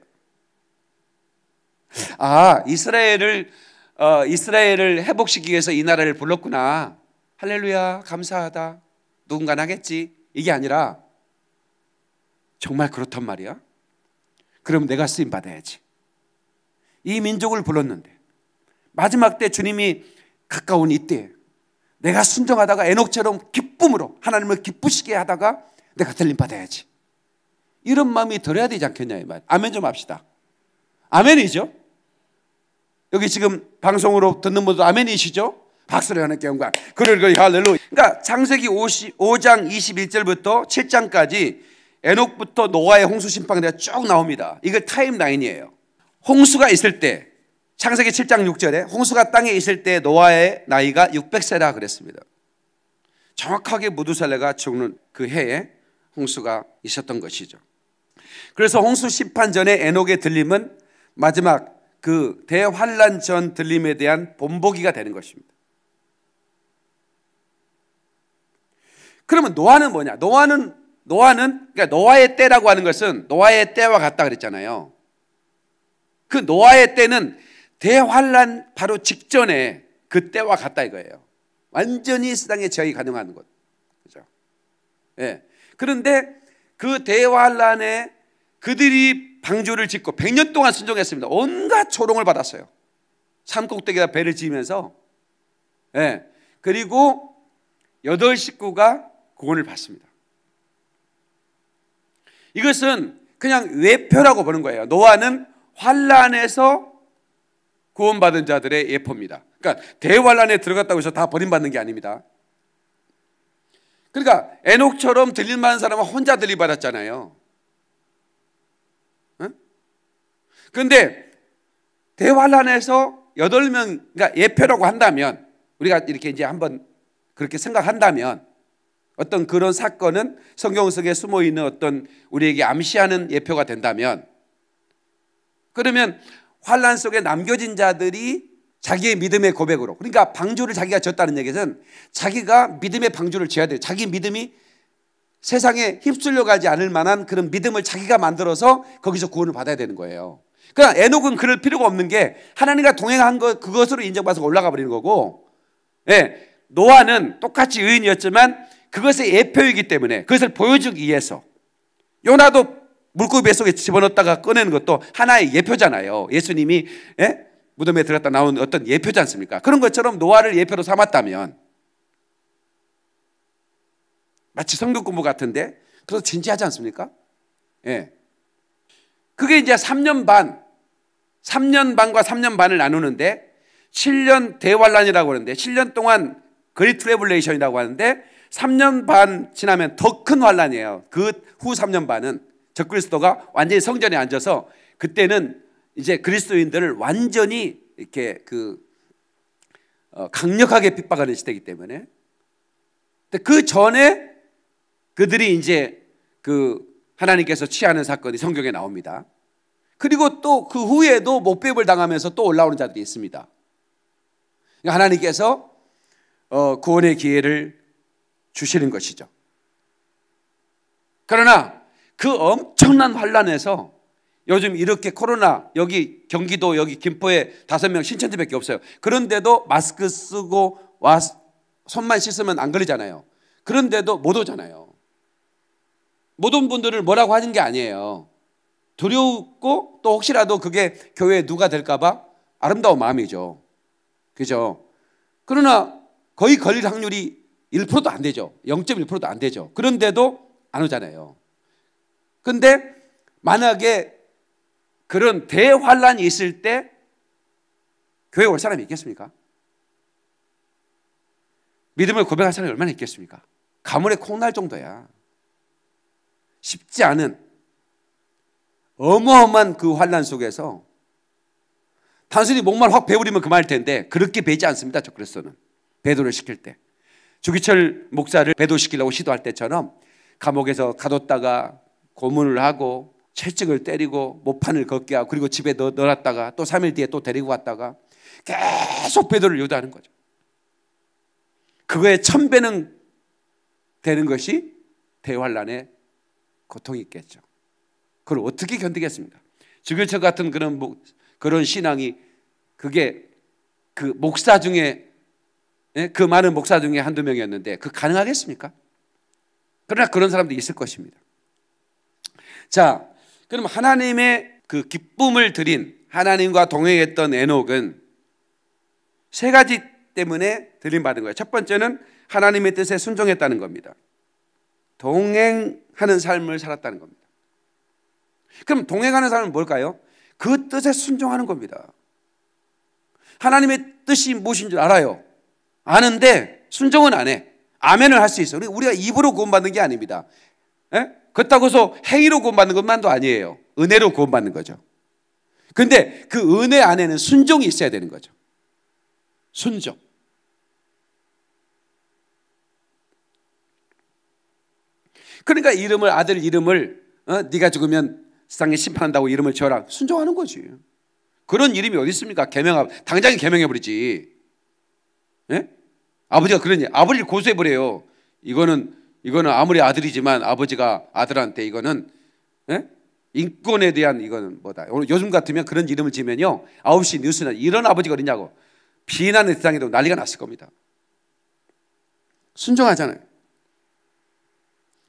S1: 아, 이스라엘을 어, 이스라엘을 회복시키기 위해서 이 나라를 불렀구나. 할렐루야, 감사하다. 누군가 하겠지. 이게 아니라 정말 그렇단 말이야. 그럼 내가 쓰임 받아야지. 이 민족을 불렀는데 마지막 때 주님이 가까운 이때 내가 순종하다가 애녹처럼 기쁨으로 하나님을 기쁘시게 하다가 내가 들림 받아야지. 이런 마음이 들어야 되지 않겠냐 이 말. 아멘 좀 합시다. 아멘이죠? 여기 지금 방송으로 듣는 분도 아멘이시죠? 박수를 하는 경우가 그를 그 할렐루야. 그러니까 창세기 5장 21절부터 7장까지 에녹부터 노아의 홍수 심판에 쭉 나옵니다. 이걸 타임라인이에요. 홍수가 있을 때 창세기 7장 6절에 홍수가 땅에 있을 때 노아의 나이가 600세라 그랬습니다. 정확하게 무두살레가 죽는 그 해에 홍수가 있었던 것이죠. 그래서 홍수 심판 전에 에녹의 들림은 마지막 그 대환란 전 들림에 대한 본보기가 되는 것입니다. 그러면 노아는 뭐냐? 노아는 노아는 그러니까 노아의 때라고 하는 것은 노아의 때와 같다 그랬잖아요. 그 노아의 때는 대환란 바로 직전에 그때와 같다 이거예요. 완전히 세상에 재앙이 가능한 것. 그죠? 예. 그런데 그 대환란에 그들이 방조를 짓고 100년 동안 순종했습니다. 온갖 조롱을 받았어요. 산꼭대기에다 배를 지으면서 예. 그리고 여덟 식구가 구원을 받습니다. 이것은 그냥 외표라고 보는 거예요. 노아는 환란에서 구원받은 자들의 예포입니다. 그러니까 대환란에 들어갔다고 해서 다 버림받는 게 아닙니다. 그러니까 에녹처럼 들릴만한 사람은 혼자 들이받았잖아요. 그런데 대환란에서 여덟 명 그러니까 예표라고 한다면 우리가 이렇게 이제 한번 그렇게 생각한다면 어떤 그런 사건은 성경 속에 숨어 있는 어떤 우리에게 암시하는 예표가 된다면 그러면 환란 속에 남겨진 자들이 자기의 믿음의 고백으로 그러니까 방주를 자기가 졌다는 얘기는 자기가 믿음의 방주를 지어야 돼요. 자기 믿음이 세상에 휩쓸려 가지 않을 만한 그런 믿음을 자기가 만들어서 거기서 구원을 받아야 되는 거예요. 그러니까 에녹은 그럴 필요가 없는 게 하나님과 동행한 것 그것으로 인정받아서 올라가 버리는 거고 예, 노아는 똑같이 의인이었지만 그것의 예표이기 때문에 그것을 보여주기 위해서 요나도 물고기 뱃속에 집어넣었다가 꺼내는 것도 하나의 예표잖아요. 예수님이 예? 무덤에 들어갔다 나온 어떤 예표지 않습니까? 그런 것처럼 노아를 예표로 삼았다면 마치 성경 공부 같은데 그래서 진지하지 않습니까? 예. 그게 이제 3년 반, 3년 반과 3년 반을 나누는데 7년 대환란이라고 하는데 7년 동안 그리 트레블레이션이라고 하는데 3년 반 지나면 더 큰 환란이에요. 그 후 3년 반은 적그리스도가 완전히 성전에 앉아서 그때는 이제 그리스도인들을 완전히 이렇게 그 어, 강력하게 핍박하는 시대이기 때문에 그 전에 그들이 이제 그 하나님께서 취하는 사건이 성경에 나옵니다. 그리고 또 그 후에도 목배을 당하면서 또 올라오는 자들이 있습니다. 그러니까 하나님께서 어, 구원의 기회를 주시는 것이죠. 그러나 그 엄청난 환란에서 요즘 이렇게 코로나 여기 경기도 여기 김포에 다섯 명 신천지밖에 없어요. 그런데도 마스크 쓰고 와 손만 씻으면 안 걸리잖아요. 그런데도 못 오잖아요. 못 온 분들을 뭐라고 하는 게 아니에요. 두려우고또 혹시라도 그게 교회에 누가 될까봐 아름다운 마음이죠. 그죠? 그러나 거의 걸릴 확률이 1%도 안 되죠. 0.1%도 안 되죠. 그런데도 안 오잖아요. 근데 만약에 그런 대환란이 있을 때 교회 올 사람이 있겠습니까? 믿음을 고백할 사람이 얼마나 있겠습니까? 가물에 콩날 정도야. 쉽지 않은 어마어마한 그 환란 속에서 단순히 목만 확배우리면 그만일 텐데 그렇게 배지 않습니다. 저 그리스도는 배도를 시킬 때 주기철 목사를 배도시키려고 시도할 때처럼 감옥에서 가뒀다가 고문을 하고 채찍을 때리고 모판을 걷게 하고 그리고 집에 넣, 넣어놨다가 또 3일 뒤에 또 데리고 왔다가 계속 배도를요도하는 거죠. 그거에 천배는 되는 것이 대환란의 고통이 있겠죠. 그걸 어떻게 견디겠습니까? 주금처 같은 그런 그런 신앙이 그게 그 목사 중에 예? 그 많은 목사 중에 한두 명이었는데 그 가능하겠습니까? 그러나 그런 사람도 있을 것입니다. 자, 그럼 하나님의 그 기쁨을 드린 하나님과 동행했던 에녹은 세 가지 때문에 드림받은 거예요. 첫 번째는 하나님의 뜻에 순종했다는 겁니다. 동행하는 삶을 살았다는 겁니다. 그럼 동행하는 삶은 뭘까요? 그 뜻에 순종하는 겁니다. 하나님의 뜻이 무엇인 줄 알아요. 아는데 순종은 안 해. 아멘을 할 수 있어. 우리가 입으로 구원받는 게 아닙니다. 에? 예? 그렇다고 해서 행위로 구원받는 것만도 아니에요. 은혜로 구원받는 거죠. 근데 그 은혜 안에는 순종이 있어야 되는 거죠. 순종. 그러니까 이름을 아들 이름을 어? 네가 죽으면 세상에 심판한다고 이름을 지어라. 순종하는 거지. 그런 이름이 어디 있습니까? 개명 당장 개명해 버리지. 예? 아버지가 그러니 아버지를 고소해 버려요. 이거는 이거는 아무리 아들이지만 아버지가 아들한테 이거는 예? 인권에 대한 이거는 뭐다. 요즘 같으면 그런 이름을 지면요. 9시 뉴스나 이런 아버지가 어딨냐고 비난의 대상에도 난리가 났을 겁니다. 순종하잖아요.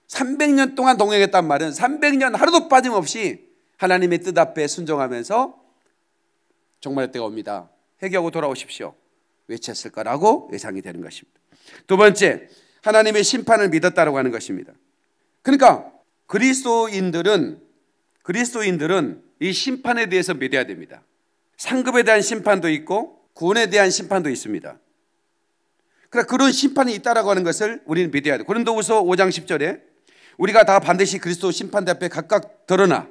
S1: 300년 동안 동행했단 말은 300년 하루도 빠짐없이 하나님의 뜻 앞에 순종하면서 정말 때가 옵니다. 회개하고 돌아오십시오. 외쳤을 거라고 예상이 되는 것입니다. 두 번째, 하나님의 심판을 믿었다라고 하는 것입니다. 그러니까 그리스도인들은 그리스도인들은 이 심판에 대해서 믿어야 됩니다. 상급에 대한 심판도 있고 구원에 대한 심판도 있습니다. 그러니까 그런 심판이 있다라고 하는 것을 우리는 믿어야 돼. 고린도후서 5장 10절에 우리가 다 반드시 그리스도 심판대 앞에 각각 드러나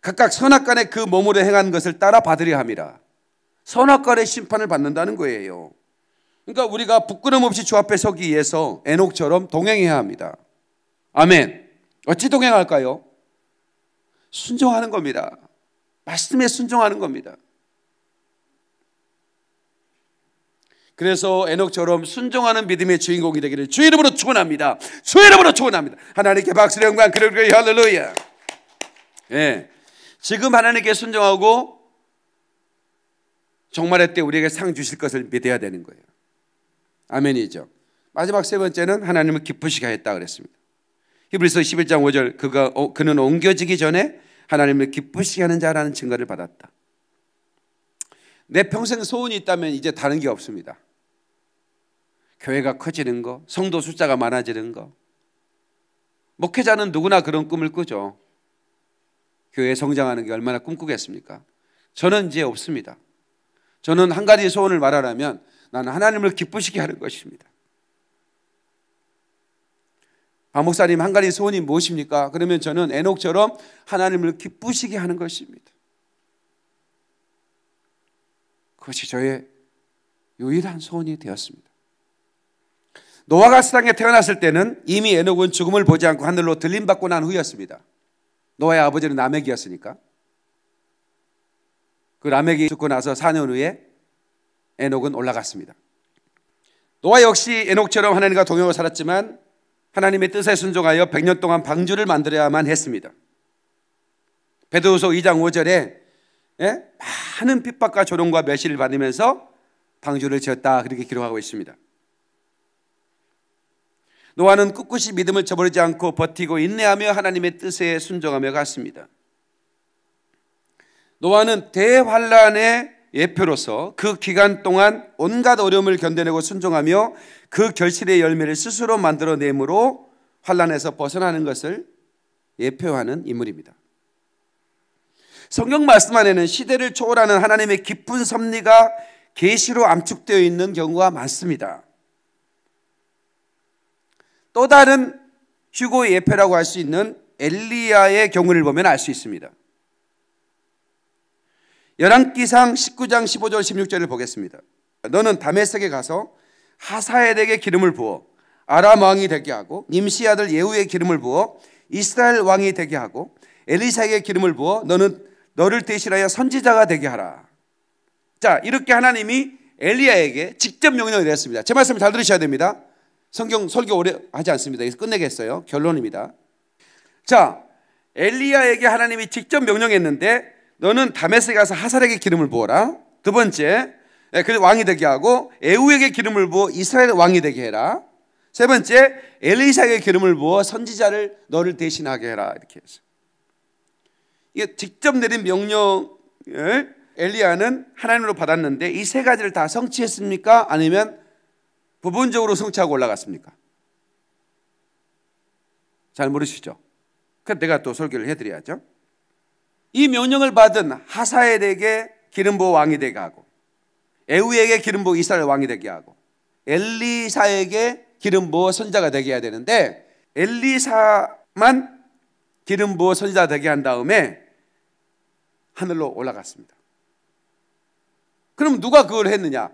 S1: 각각 선악간의 그 몸으로 행한 것을 따라 받으려 함이라. 선악간의 심판을 받는다는 거예요. 그러니까 우리가 부끄럼 없이 주 앞에 서기 위해서 에녹처럼 동행해야 합니다. 아멘. 어찌 동행할까요? 순종하는 겁니다. 말씀에 순종하는 겁니다. 그래서 에녹처럼 순종하는 믿음의 주인공이 되기를 주 이름으로 축원합니다. 주 이름으로 축원합니다. 하나님께 박수 영광 그리고 할렐루야. 예. 네. 지금 하나님께 순종하고 정말의 때 우리에게 상 주실 것을 믿어야 되는 거예요. 아멘이죠. 마지막 세 번째는 하나님을 기쁘시게 했다 그랬습니다. 히브리서 11장 5절 그가 어, 그는 옮겨지기 전에 하나님을 기쁘시게 하는 자라는 증거를 받았다. 내 평생 소원이 있다면 이제 다른 게 없습니다. 교회가 커지는 거, 성도 숫자가 많아지는 거. 목회자는 누구나 그런 꿈을 꾸죠. 교회 성장하는 게 얼마나 꿈꾸겠습니까? 저는 이제 없습니다. 저는 한 가지 소원을 말하라면 나는 하나님을 기쁘시게 하는 것입니다. 박 목사님 한 가지 소원이 무엇입니까? 그러면 저는 에녹처럼 하나님을 기쁘시게 하는 것입니다. 그것이 저의 유일한 소원이 되었습니다. 노아가 세상에 태어났을 때는 이미 에녹은 죽음을 보지 않고 하늘로 들림받고 난 후였습니다. 노아의 아버지는 라멕이었으니까. 그 라멕이 죽고 나서 4년 후에 에녹은 올라갔습니다. 노아 역시 에녹처럼 하나님과 동행을 살았지만 하나님의 뜻에 순종하여 100년 동안 방주를 만들어야만 했습니다. 베드로서 2장 5절에 예? 많은 핍박과 조롱과 매실을 받으면서 방주를 지었다 그렇게 기록하고 있습니다. 노아는 꿋꿋이 믿음을 저버리지 않고 버티고 인내하며 하나님의 뜻에 순종하며 갔습니다. 노아는 대환란의 예표로서 그 기간 동안 온갖 어려움을 견뎌내고 순종하며 그 결실의 열매를 스스로 만들어내므로 환란에서 벗어나는 것을 예표하는 인물입니다. 성경 말씀 안에는 시대를 초월하는 하나님의 깊은 섭리가 계시로 암축되어 있는 경우가 많습니다. 또 다른 휴고의 예표라고 할 수 있는 엘리야의 경우를 보면 알 수 있습니다. 열왕기상 19장 15절 16절을 보겠습니다. 너는 다메섹에 가서 하사엘에게 기름을 부어 아람 왕이 되게 하고 님시 아들 예후의 기름을 부어 이스라엘 왕이 되게 하고 엘리사에게 기름을 부어 너는 너를 대신하여 선지자가 되게 하라. 자, 이렇게 하나님이 엘리야에게 직접 명령을 내렸습니다. 제 말씀 잘 들으셔야 됩니다. 성경 설교 오래 하지 않습니다. 여기서 끝내겠어요. 결론입니다. 자, 엘리야에게 하나님이 직접 명령했는데 너는 다메섹 가서 하살에게 기름을 부어라. 두 번째, 그 왕이 되게 하고 에우에게 기름을 부어 이스라엘 왕이 되게 해라. 세 번째, 엘리사에게 기름을 부어 선지자를 너를 대신하게 해라. 이렇게 해서 이게 직접 내린 명령을 엘리야는 하나님으로 받았는데 이 세 가지를 다 성취했습니까? 아니면 부분적으로 성취하고 올라갔습니까? 잘 모르시죠? 그 내가 또 설교를 해드려야죠. 이 명령을 받은 하사엘에게 기름 부 왕이 되게 하고 에우에게 기름 부 이스라엘 왕이 되게 하고 엘리사에게 기름 부 선자가 되게 해야 되는데 엘리사만 기름 부 선자 되게 한 다음에 하늘로 올라갔습니다. 그럼 누가 그걸 했느냐?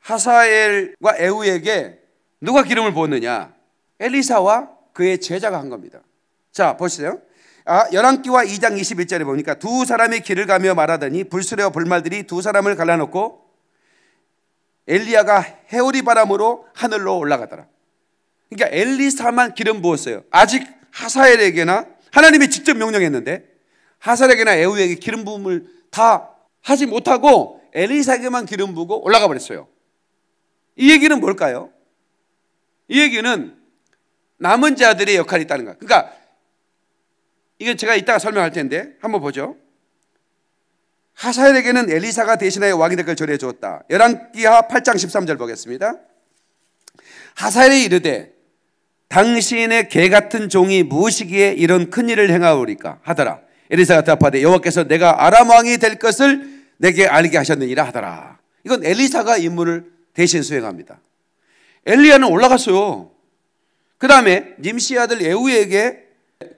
S1: 하사엘과 에우에게 누가 기름을 부었느냐? 엘리사와 그의 제자가 한 겁니다. 자, 보세요. 아, 열왕기와 2장 21절에 보니까 두사람의 길을 가며 말하더니 불수레와 불말들이 두 사람을 갈라놓고 엘리야가 해오리 바람으로 하늘로 올라가더라. 그러니까 엘리사만 기름 부었어요. 아직 하사엘에게나 하나님이 직접 명령했는데 하사엘에게나 에우에게 기름 부음을 다 하지 못하고 엘리사에게만 기름 부고 올라가 버렸어요. 이 얘기는 뭘까요? 이 얘기는 남은 자들의 역할이 있다는 거예요 그러니까 이건 제가 이따가 설명할 텐데 한번 보죠. 하사엘에게는 엘리사가 대신하여 왕이 될걸 전해 주었다. 열왕기하 8장 13절 보겠습니다. 하사엘이 이르되 당신의 개 같은 종이 무엇이기에 이런 큰 일을 행하오리까 하더라. 엘리사가 대답하되 여호와께서 내가 아람 왕이 될 것을 내게 알게 하셨느니라 하더라. 이건 엘리사가 임무를 대신 수행합니다. 엘리야는 올라갔어요. 그 다음에 님시 아들 예후에게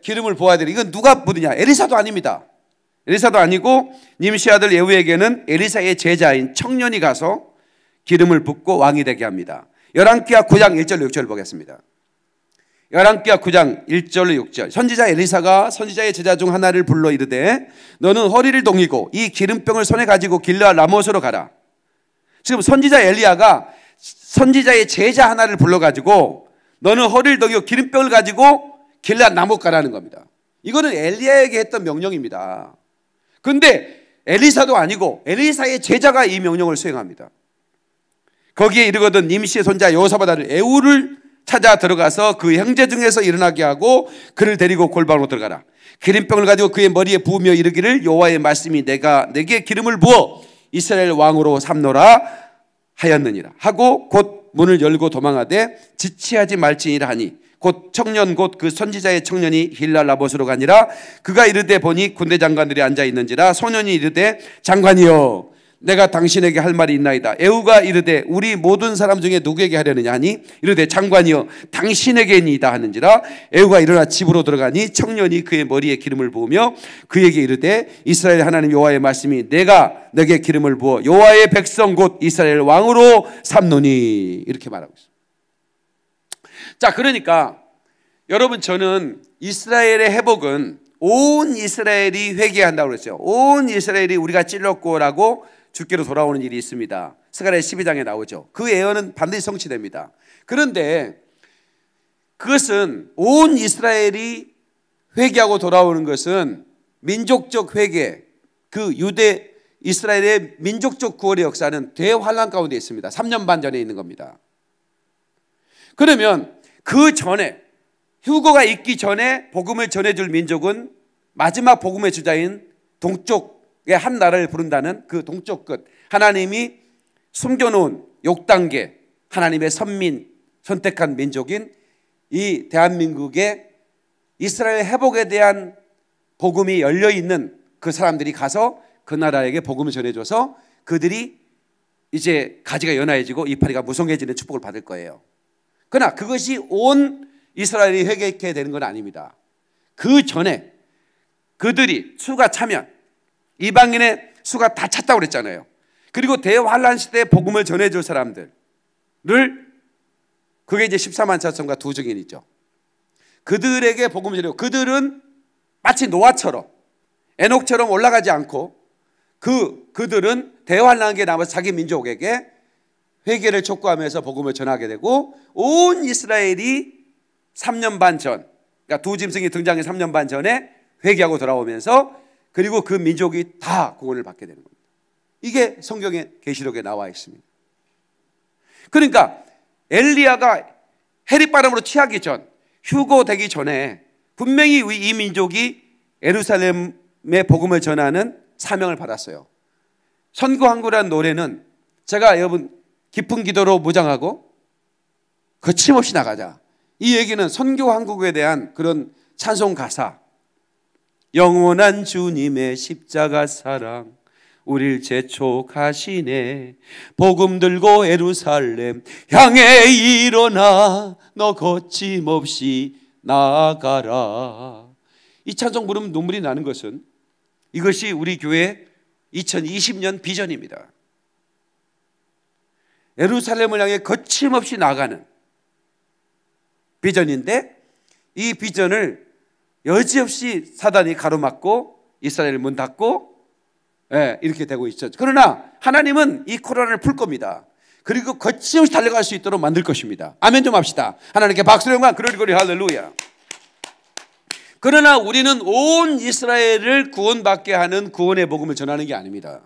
S1: 기름을 부어야 이건 누가 부르냐 엘리사도 아닙니다. 엘리사도 아니고 님시 아들 예후에게는 엘리사의 제자인 청년이 가서 기름을 붓고 왕이 되게 합니다. 열왕기하 9장 1절로 6절을 보겠습니다. 열왕기하 9장 1절로 6절. 선지자 엘리사가 선지자의 제자 중 하나를 불러 이르되 너는 허리를 동이고 이 기름병을 손에 가지고 길라 라모스로 가라. 지금 선지자 엘리야가 선지자의 제자 하나를 불러 가지고 너는 허리를 동이고 기름병을 가지고 길라 나무 가라는 겁니다. 이거는 엘리야에게 했던 명령입니다. 근데 엘리사도 아니고 엘리사의 제자가 이 명령을 수행합니다. 거기에 이르거든 임시의 손자 여호사바다를 에우를 찾아 들어가서 그 형제 중에서 일어나게 하고 그를 데리고 골방으로 들어가라. 기름병을 가지고 그의 머리에 부으며 이르기를 여호와의 말씀이 내가 내게 기름을 부어 이스라엘 왕으로 삼노라 하였느니라 하고 곧 문을 열고 도망하되 지치하지 말지니라 하니 곧 청년 곧 그 선지자의 청년이 힐랄 라봇으로 가니라 그가 이르되 보니 군대 장관들이 앉아 있는지라 소년이 이르되 장관이여 내가 당신에게 할 말이 있나이다. 에우가 이르되 우리 모든 사람 중에 누구에게 하려느냐 하니 이르되 장관이여 당신에게니이다 하는지라 에우가 일어나 집으로 들어가니 청년이 그의 머리에 기름을 부으며 그에게 이르되 이스라엘 하나님 여호와의 말씀이 내가 내게 기름을 부어 여호와의 백성 곧 이스라엘 왕으로 삼노니 이렇게 말하고 있습니다. 자, 그러니까 여러분 저는 이스라엘의 회복은 온 이스라엘이 회개한다고 그랬어요. 온 이스라엘이 우리가 찔렀고라고 주께로 돌아오는 일이 있습니다. 스가랴 12장에 나오죠. 그 예언은 반드시 성취됩니다. 그런데 그것은 온 이스라엘이 회개하고 돌아오는 것은 민족적 회개, 그 유대 이스라엘의 민족적 구월의 역사는 대환란 가운데 있습니다. 3년 반 전에 있는 겁니다. 그러면 그 전에 휴거가 있기 전에 복음을 전해줄 민족은 마지막 복음의 주자인 동쪽의 한 나라를 부른다는 그 동쪽 끝 하나님이 숨겨놓은 욕단계 하나님의 선민 선택한 민족인 이 대한민국의 이스라엘 회복에 대한 복음이 열려 있는 그 사람들이 가서 그 나라에게 복음을 전해줘서 그들이 이제 가지가 연하해지고 이파리가 무성해지는 축복을 받을 거예요. 그러나 그것이 온 이스라엘이 회개해야 되는 건 아닙니다. 그 전에 그들이 수가 차면 이방인의 수가 다 찼다고 그랬잖아요. 그리고 대환란 시대에 복음을 전해줄 사람들을 그게 이제 14만 4천과 두 증인이죠. 그들에게 복음을 전해고 그들은 마치 노아처럼 에녹처럼 올라가지 않고 그 그들은 대환란에 남아서 자기 민족에게 회개를 촉구하면서 복음을 전하게 되고 온 이스라엘이 3년 반 전, 그러니까 두 짐승이 등장해 3년 반 전에 회개하고 돌아오면서 그리고 그 민족이 다 구원을 받게 되는 겁니다. 이게 성경의 계시록에 나와 있습니다. 그러니까 엘리야가 해리바람으로 취하기 전, 휴고되기 전에 분명히 이 민족이 에루살렘의 복음을 전하는 사명을 받았어요. 선구항구라 노래는 제가 여러분 깊은 기도로 무장하고 거침없이 나가자. 이 얘기는 선교 한국에 대한 그런 찬송 가사. 영원한 주님의 십자가 사랑 우릴 재촉하시네 복음 들고 에루살렘 향해 일어나 너 거침없이 나가라이 찬송 부르면 눈물이 나는 것은 이것이 우리 교회 2020년 비전입니다 예루살렘을 향해 거침없이 나가는 비전인데 이 비전을 여지없이 사단이 가로막고 이스라엘 문 닫고 예, 이렇게 되고 있죠. 그러나 하나님은 이 코로나를 풀 겁니다. 그리고 거침없이 달려갈 수 있도록 만들 것입니다. 아멘 좀 합시다. 하나님께 박수로 영광, 그러리거리 할렐루야. 그러나 우리는 온 이스라엘을 구원받게 하는 구원의 복음을 전하는 게 아닙니다.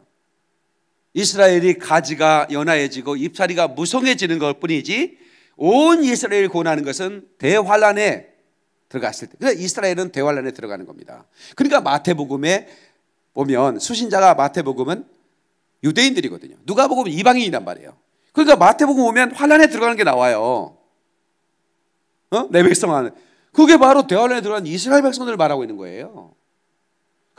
S1: 이스라엘이 가지가 연하해지고 잎사리가 무성해지는 것 뿐이지 온 이스라엘 고난는 하 것은 대환란에 들어갔을 때. 그래서 이스라엘은 대환란에 들어가는 겁니다. 그러니까 마태복음에 보면 수신자가 마태복음은 유대인들이거든요. 누가보음 이방인이란 말이에요. 그러니까 마태복음 보면 환란에 들어가는 게 나와요. 어? 내 백성 안에. 그게 바로 대환란에 들어간 이스라엘 백성들을 말하고 있는 거예요.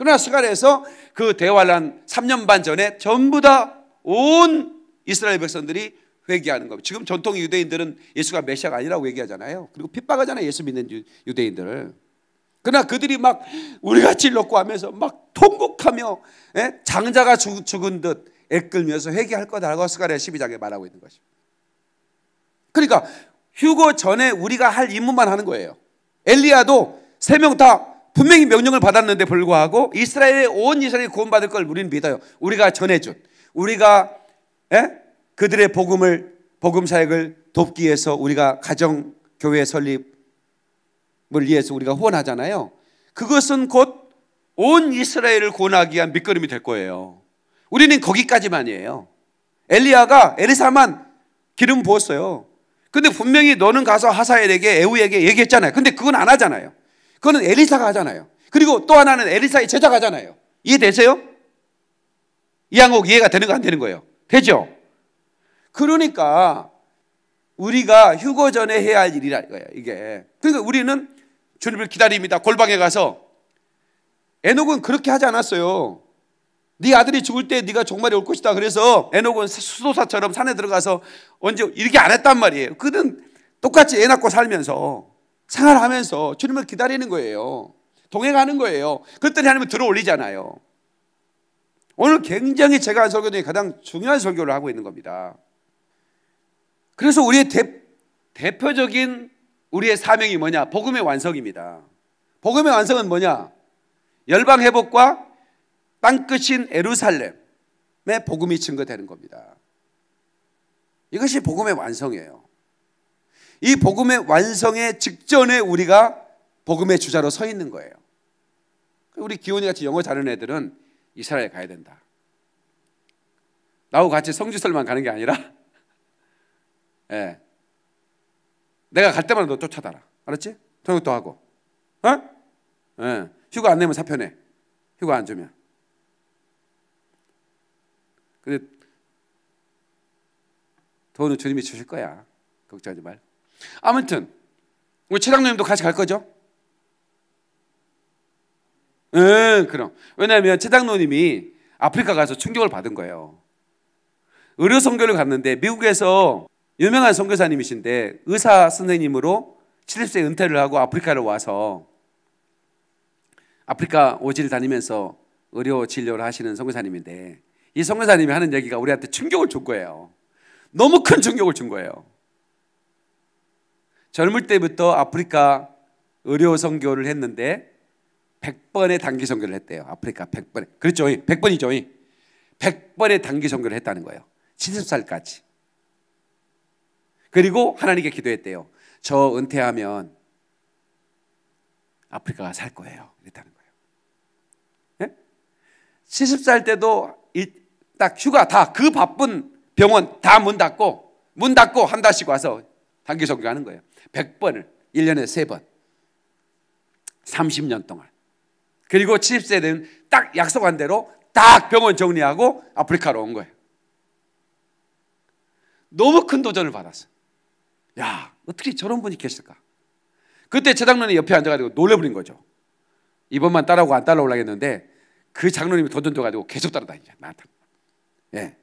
S1: 그러나 스가랴에서 그 대환란 3년 반 전에 전부 다 온 이스라엘 백성들이 회개하는 겁니다. 지금 전통 유대인들은 예수가 메시아가 아니라고 얘기하잖아요. 그리고 핍박하잖아요. 예수 믿는 유대인들을. 그러나 그들이 막 우리가 질렀고 하면서 막 통곡하며 예? 장자가 죽은 듯 애끌면서 회개할 거다라고 스가랴 12장에 말하고 있는 것입니 그러니까 휴거 전에 우리가 할 임무만 하는 거예요. 엘리야도 세명다 분명히 명령을 받았는데 불구하고 이스라엘의 온 이스라엘이 구원받을 걸 우리는 믿어요. 우리가 전해준 우리가 에? 예? 그들의 복음을 복음 사역을 돕기 위해서 우리가 가정 교회 설립을 위해서 우리가 후원하잖아요. 그것은 곧 온 이스라엘을 구원하기 위한 밑거름이 될 거예요. 우리는 거기까지만이에요. 엘리야가 엘리사만 기름 부었어요. 근데 분명히 너는 가서 하사엘에게 에우에게 얘기했잖아요. 근데 그건 안 하잖아요. 그거는 엘리사가 하잖아요. 그리고 또 하나는 엘리사의 제자가 하잖아요. 이해되세요? 이 항목 이해가 되는 거 안 되는 거예요? 되죠? 그러니까 우리가 휴거 전에 해야 할 일이라 거예요, 이게. 그러니까 우리는 주님을 기다립니다. 골방에 가서 에녹은 그렇게 하지 않았어요. 네 아들이 죽을 때 네가 종말이 올 것이다. 그래서 에녹은 수도사처럼 산에 들어가서 언제 이렇게 안 했단 말이에요. 그는 똑같이 애 낳고 살면서 생활하면서 주님을 기다리는 거예요. 동행하는 거예요. 그랬더니 하나님은 들어 올리잖아요. 오늘 굉장히 제가 한 설교 중에 가장 중요한 설교를 하고 있는 겁니다. 그래서 우리의 대, 대표적인 우리의 사명이 뭐냐? 복음의 완성입니다. 복음의 완성은 뭐냐? 열방 회복과 땅끝인 에루살렘의 복음이 증거되는 겁니다. 이것이 복음의 완성이에요. 이 복음의 완성의 직전에 우리가 복음의 주자로 서 있는 거예요. 우리 기온이 같이 영어 잘하는 애들은 이스라엘 가야 된다. 나하고 같이 성지설만 가는 게 아니라, 예. 내가 갈 때마다 너 쫓아다라. 알았지? 통역도 하고. 어? 예. 휴가 안 내면 사표내. 휴가 안 주면. 근데 돈은 주님이 주실 거야. 걱정하지 말고. 아무튼 우리 최장로님도 같이 갈 거죠? 응, 그럼. 왜냐하면 최장로님이 아프리카 가서 충격을 받은 거예요. 의료 선교를 갔는데 미국에서 유명한 선교사님이신데 의사 선생님으로 70세 은퇴를 하고 아프리카를 와서 아프리카 오지를 다니면서 의료 진료를 하시는 선교사님인데 이 선교사님이 하는 얘기가 우리한테 충격을 준 거예요. 너무 큰 충격을 준 거예요. 젊을 때부터 아프리카 의료 선교를 했는데 100번의 단기 선교를 했대요. 아프리카 100번에. 그렇죠. 100번이죠. 100번의 단기 선교를 했다는 거예요. 70살까지. 그리고 하나님께 기도했대요. 저 은퇴하면 아프리카가 살 거예요. 이랬다는 거예요. 네? 예? 70살 때도 딱 휴가 다 그 바쁜 병원 다 문 닫고 문 닫고 한 달씩 와서 단기 선교하는 거예요. 100번을 1년에 3번 30년 동안 그리고 70세는 딱 약속한 대로 딱 병원 정리하고 아프리카로 온 거예요. 너무 큰 도전을 받았어. 요 야, 어떻게 저런 분이 계실까? 그때 제 장로님 옆에 앉아가지고 놀래버린 거죠. 이번만 따라오고 안 따라오려고 했는데 그 장로님이 도전 줘가지고 계속 따라다니죠. 나한테. 예.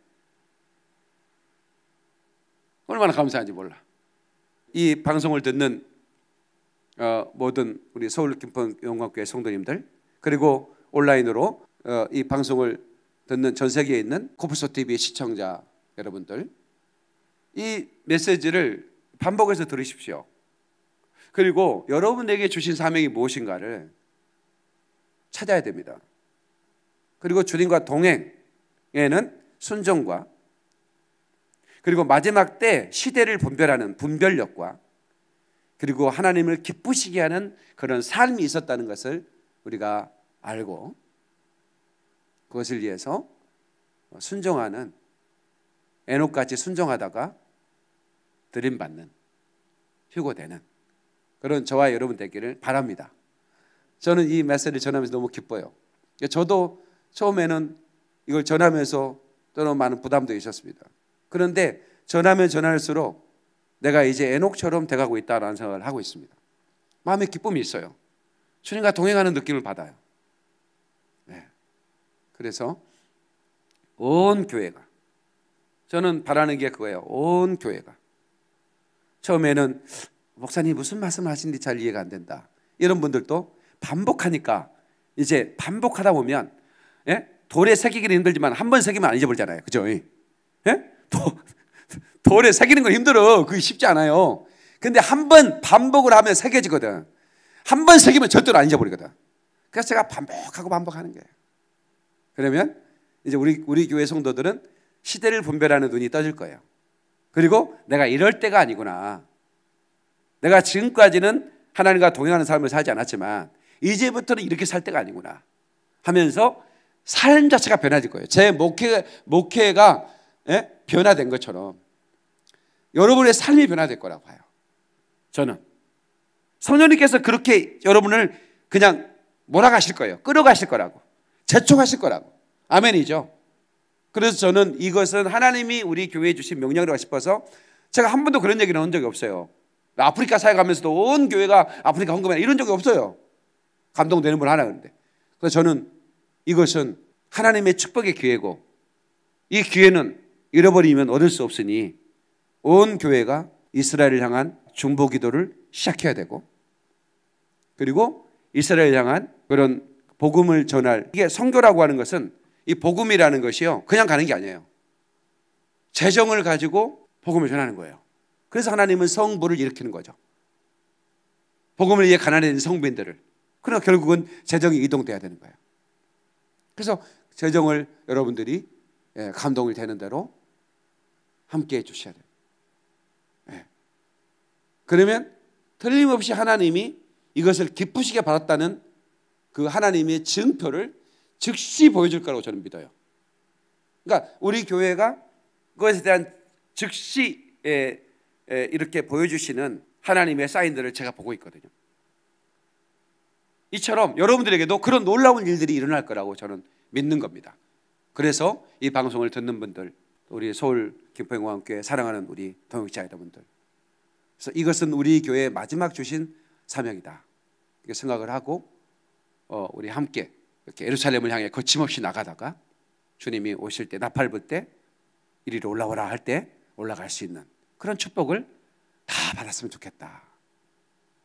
S1: 얼마나 감사한지 몰라. 이 방송을 듣는 어, 모든 우리 서울 김포 영광교회 성도님들 그리고 온라인으로 어, 이 방송을 듣는 전 세계에 있는 코프소 TV 시청자 여러분들 이 메시지를 반복해서 들으십시오. 그리고 여러분에게 주신 사명이 무엇인가를 찾아야 됩니다. 그리고 주님과 동행에는 순종과 그리고 마지막 때 시대를 분별하는 분별력과 그리고 하나님을 기쁘시게 하는 그런 삶이 있었다는 것을 우리가 알고 그것을 위해서 순종하는 에녹같이 순종하다가 드림받는 휴고되는 그런 저와 여러분 되기를 바랍니다. 저는 이 메시지를 전하면서 너무 기뻐요. 저도 처음에는 이걸 전하면서 또는 많은 부담도 있었습니다. 그런데 전하면 전할수록 내가 이제 애녹처럼 돼가고 있다라는 생각을 하고 있습니다. 마음에 기쁨이 있어요. 주님과 동행하는 느낌을 받아요. 네. 그래서 온 교회가 저는 바라는 게 그거예요. 온 교회가 처음에는 목사님 무슨 말씀하시는지 잘 이해가 안 된다. 이런 분들도 반복하니까 이제 반복하다 보면 예? 돌에 새기기는 힘들지만 한 번 새기면 안 잊어버리잖아요. 그죠? 예? 도, 돌에 새기는 건 힘들어. 그게 쉽지 않아요. 근데 한 번 반복을 하면 새겨지거든. 한 번 새기면 절대로 안 잊어버리거든. 그래서 제가 반복하고 반복하는 거예요. 그러면 이제 우리 우리 교회 성도들은 시대를 분별하는 눈이 떠질 거예요. 그리고 내가 이럴 때가 아니구나. 내가 지금까지는 하나님과 동행하는 삶을 살지 않았지만 이제부터는 이렇게 살 때가 아니구나 하면서 삶 자체가 변해질 거예요. 제 목회 목회가 예? 변화된 것처럼 여러분의 삶이 변화될 거라고 봐요. 저는. 성령님께서 그렇게 여러분을 그냥 몰아가실 거예요. 끌어가실 거라고. 재촉하실 거라고. 아멘이죠. 그래서 저는 이것은 하나님이 우리 교회에 주신 명령이라고 싶어서 제가 한 번도 그런 얘기를 한 적이 없어요. 아프리카 사회 가면서도 온 교회가 아프리카 헌금해 이런 적이 없어요. 감동되는 분 하나 그런데. 그래서 저는 이것은 하나님의 축복의 기회고 이 기회는 잃어버리면 얻을 수 없으니 온 교회가 이스라엘을 향한 중보 기도를 시작해야 되고 그리고 이스라엘을 향한 그런 복음을 전할 이게 성교라고 하는 것은 이 복음이라는 것이요 그냥 가는 게 아니에요. 재정을 가지고 복음을 전하는 거예요. 그래서 하나님은 성부를 일으키는 거죠. 복음을 위해 가난해 있 성부인들을. 그러나 결국은 재정이 이동돼야 되는 거예요. 그래서 재정을 여러분들이 예, 감동이 되는 대로 함께 해주셔야 돼요. 네. 그러면 틀림없이 하나님이 이것을 기쁘시게 받았다는 그 하나님의 증표를 즉시 보여줄 거라고 저는 믿어요. 그러니까 우리 교회가 그것에 대한 즉시 에, 예, 에, 예, 이렇게 보여주시는 하나님의 사인들을 제가 보고 있거든요. 이처럼 여러분들에게도 그런 놀라운 일들이 일어날 거라고 저는 믿는 겁니다. 그래서 이 방송을 듣는 분들, 우리 서울 김포영과 함께 사랑하는 우리 동역자 여러분들. 그래서 이것은 우리 교회의 마지막 주신 사명이다. 이렇게 생각을 하고 어, 우리 함께 이렇게 예루살렘을 향해 거침없이 나가다가 주님이 오실 때 나팔 불때 이리로 올라오라 할 때 올라갈 수 있는 그런 축복을 다 받았으면 좋겠다.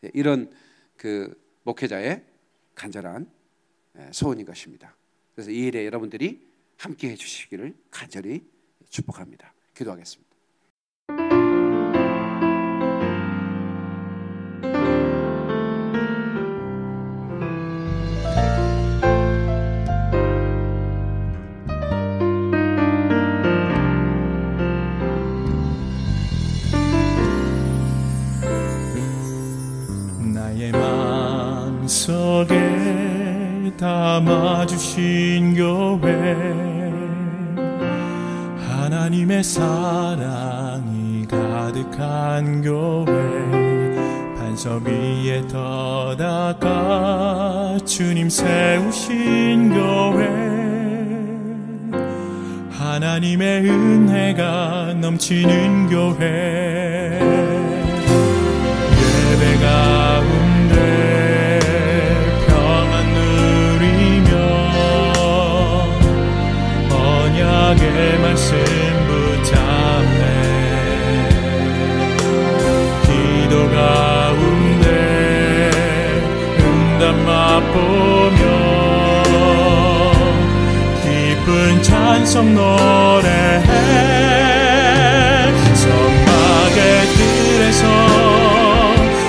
S1: 예, 이런 그 목회자의 간절한 예, 소원인 것입니다. 그래서 이 일에 여러분들이 함께 해주시기를 간절히 축복합니다. 기도하겠습니다.
S2: 담아주신 교회 하나님의 사랑이 가득한 교회 반석 위에 떠다가 주님 세우신 교회 하나님의 은혜가 넘치는 교회 예배 가운데 평안 누리며 언약의 말씀 바보며 깊은 찬송 노래해 성막의 뜰에서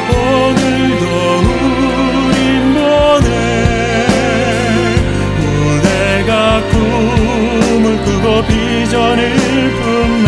S2: 오늘도 우린 보내 우리가 꿈을 꾸고 비전을 품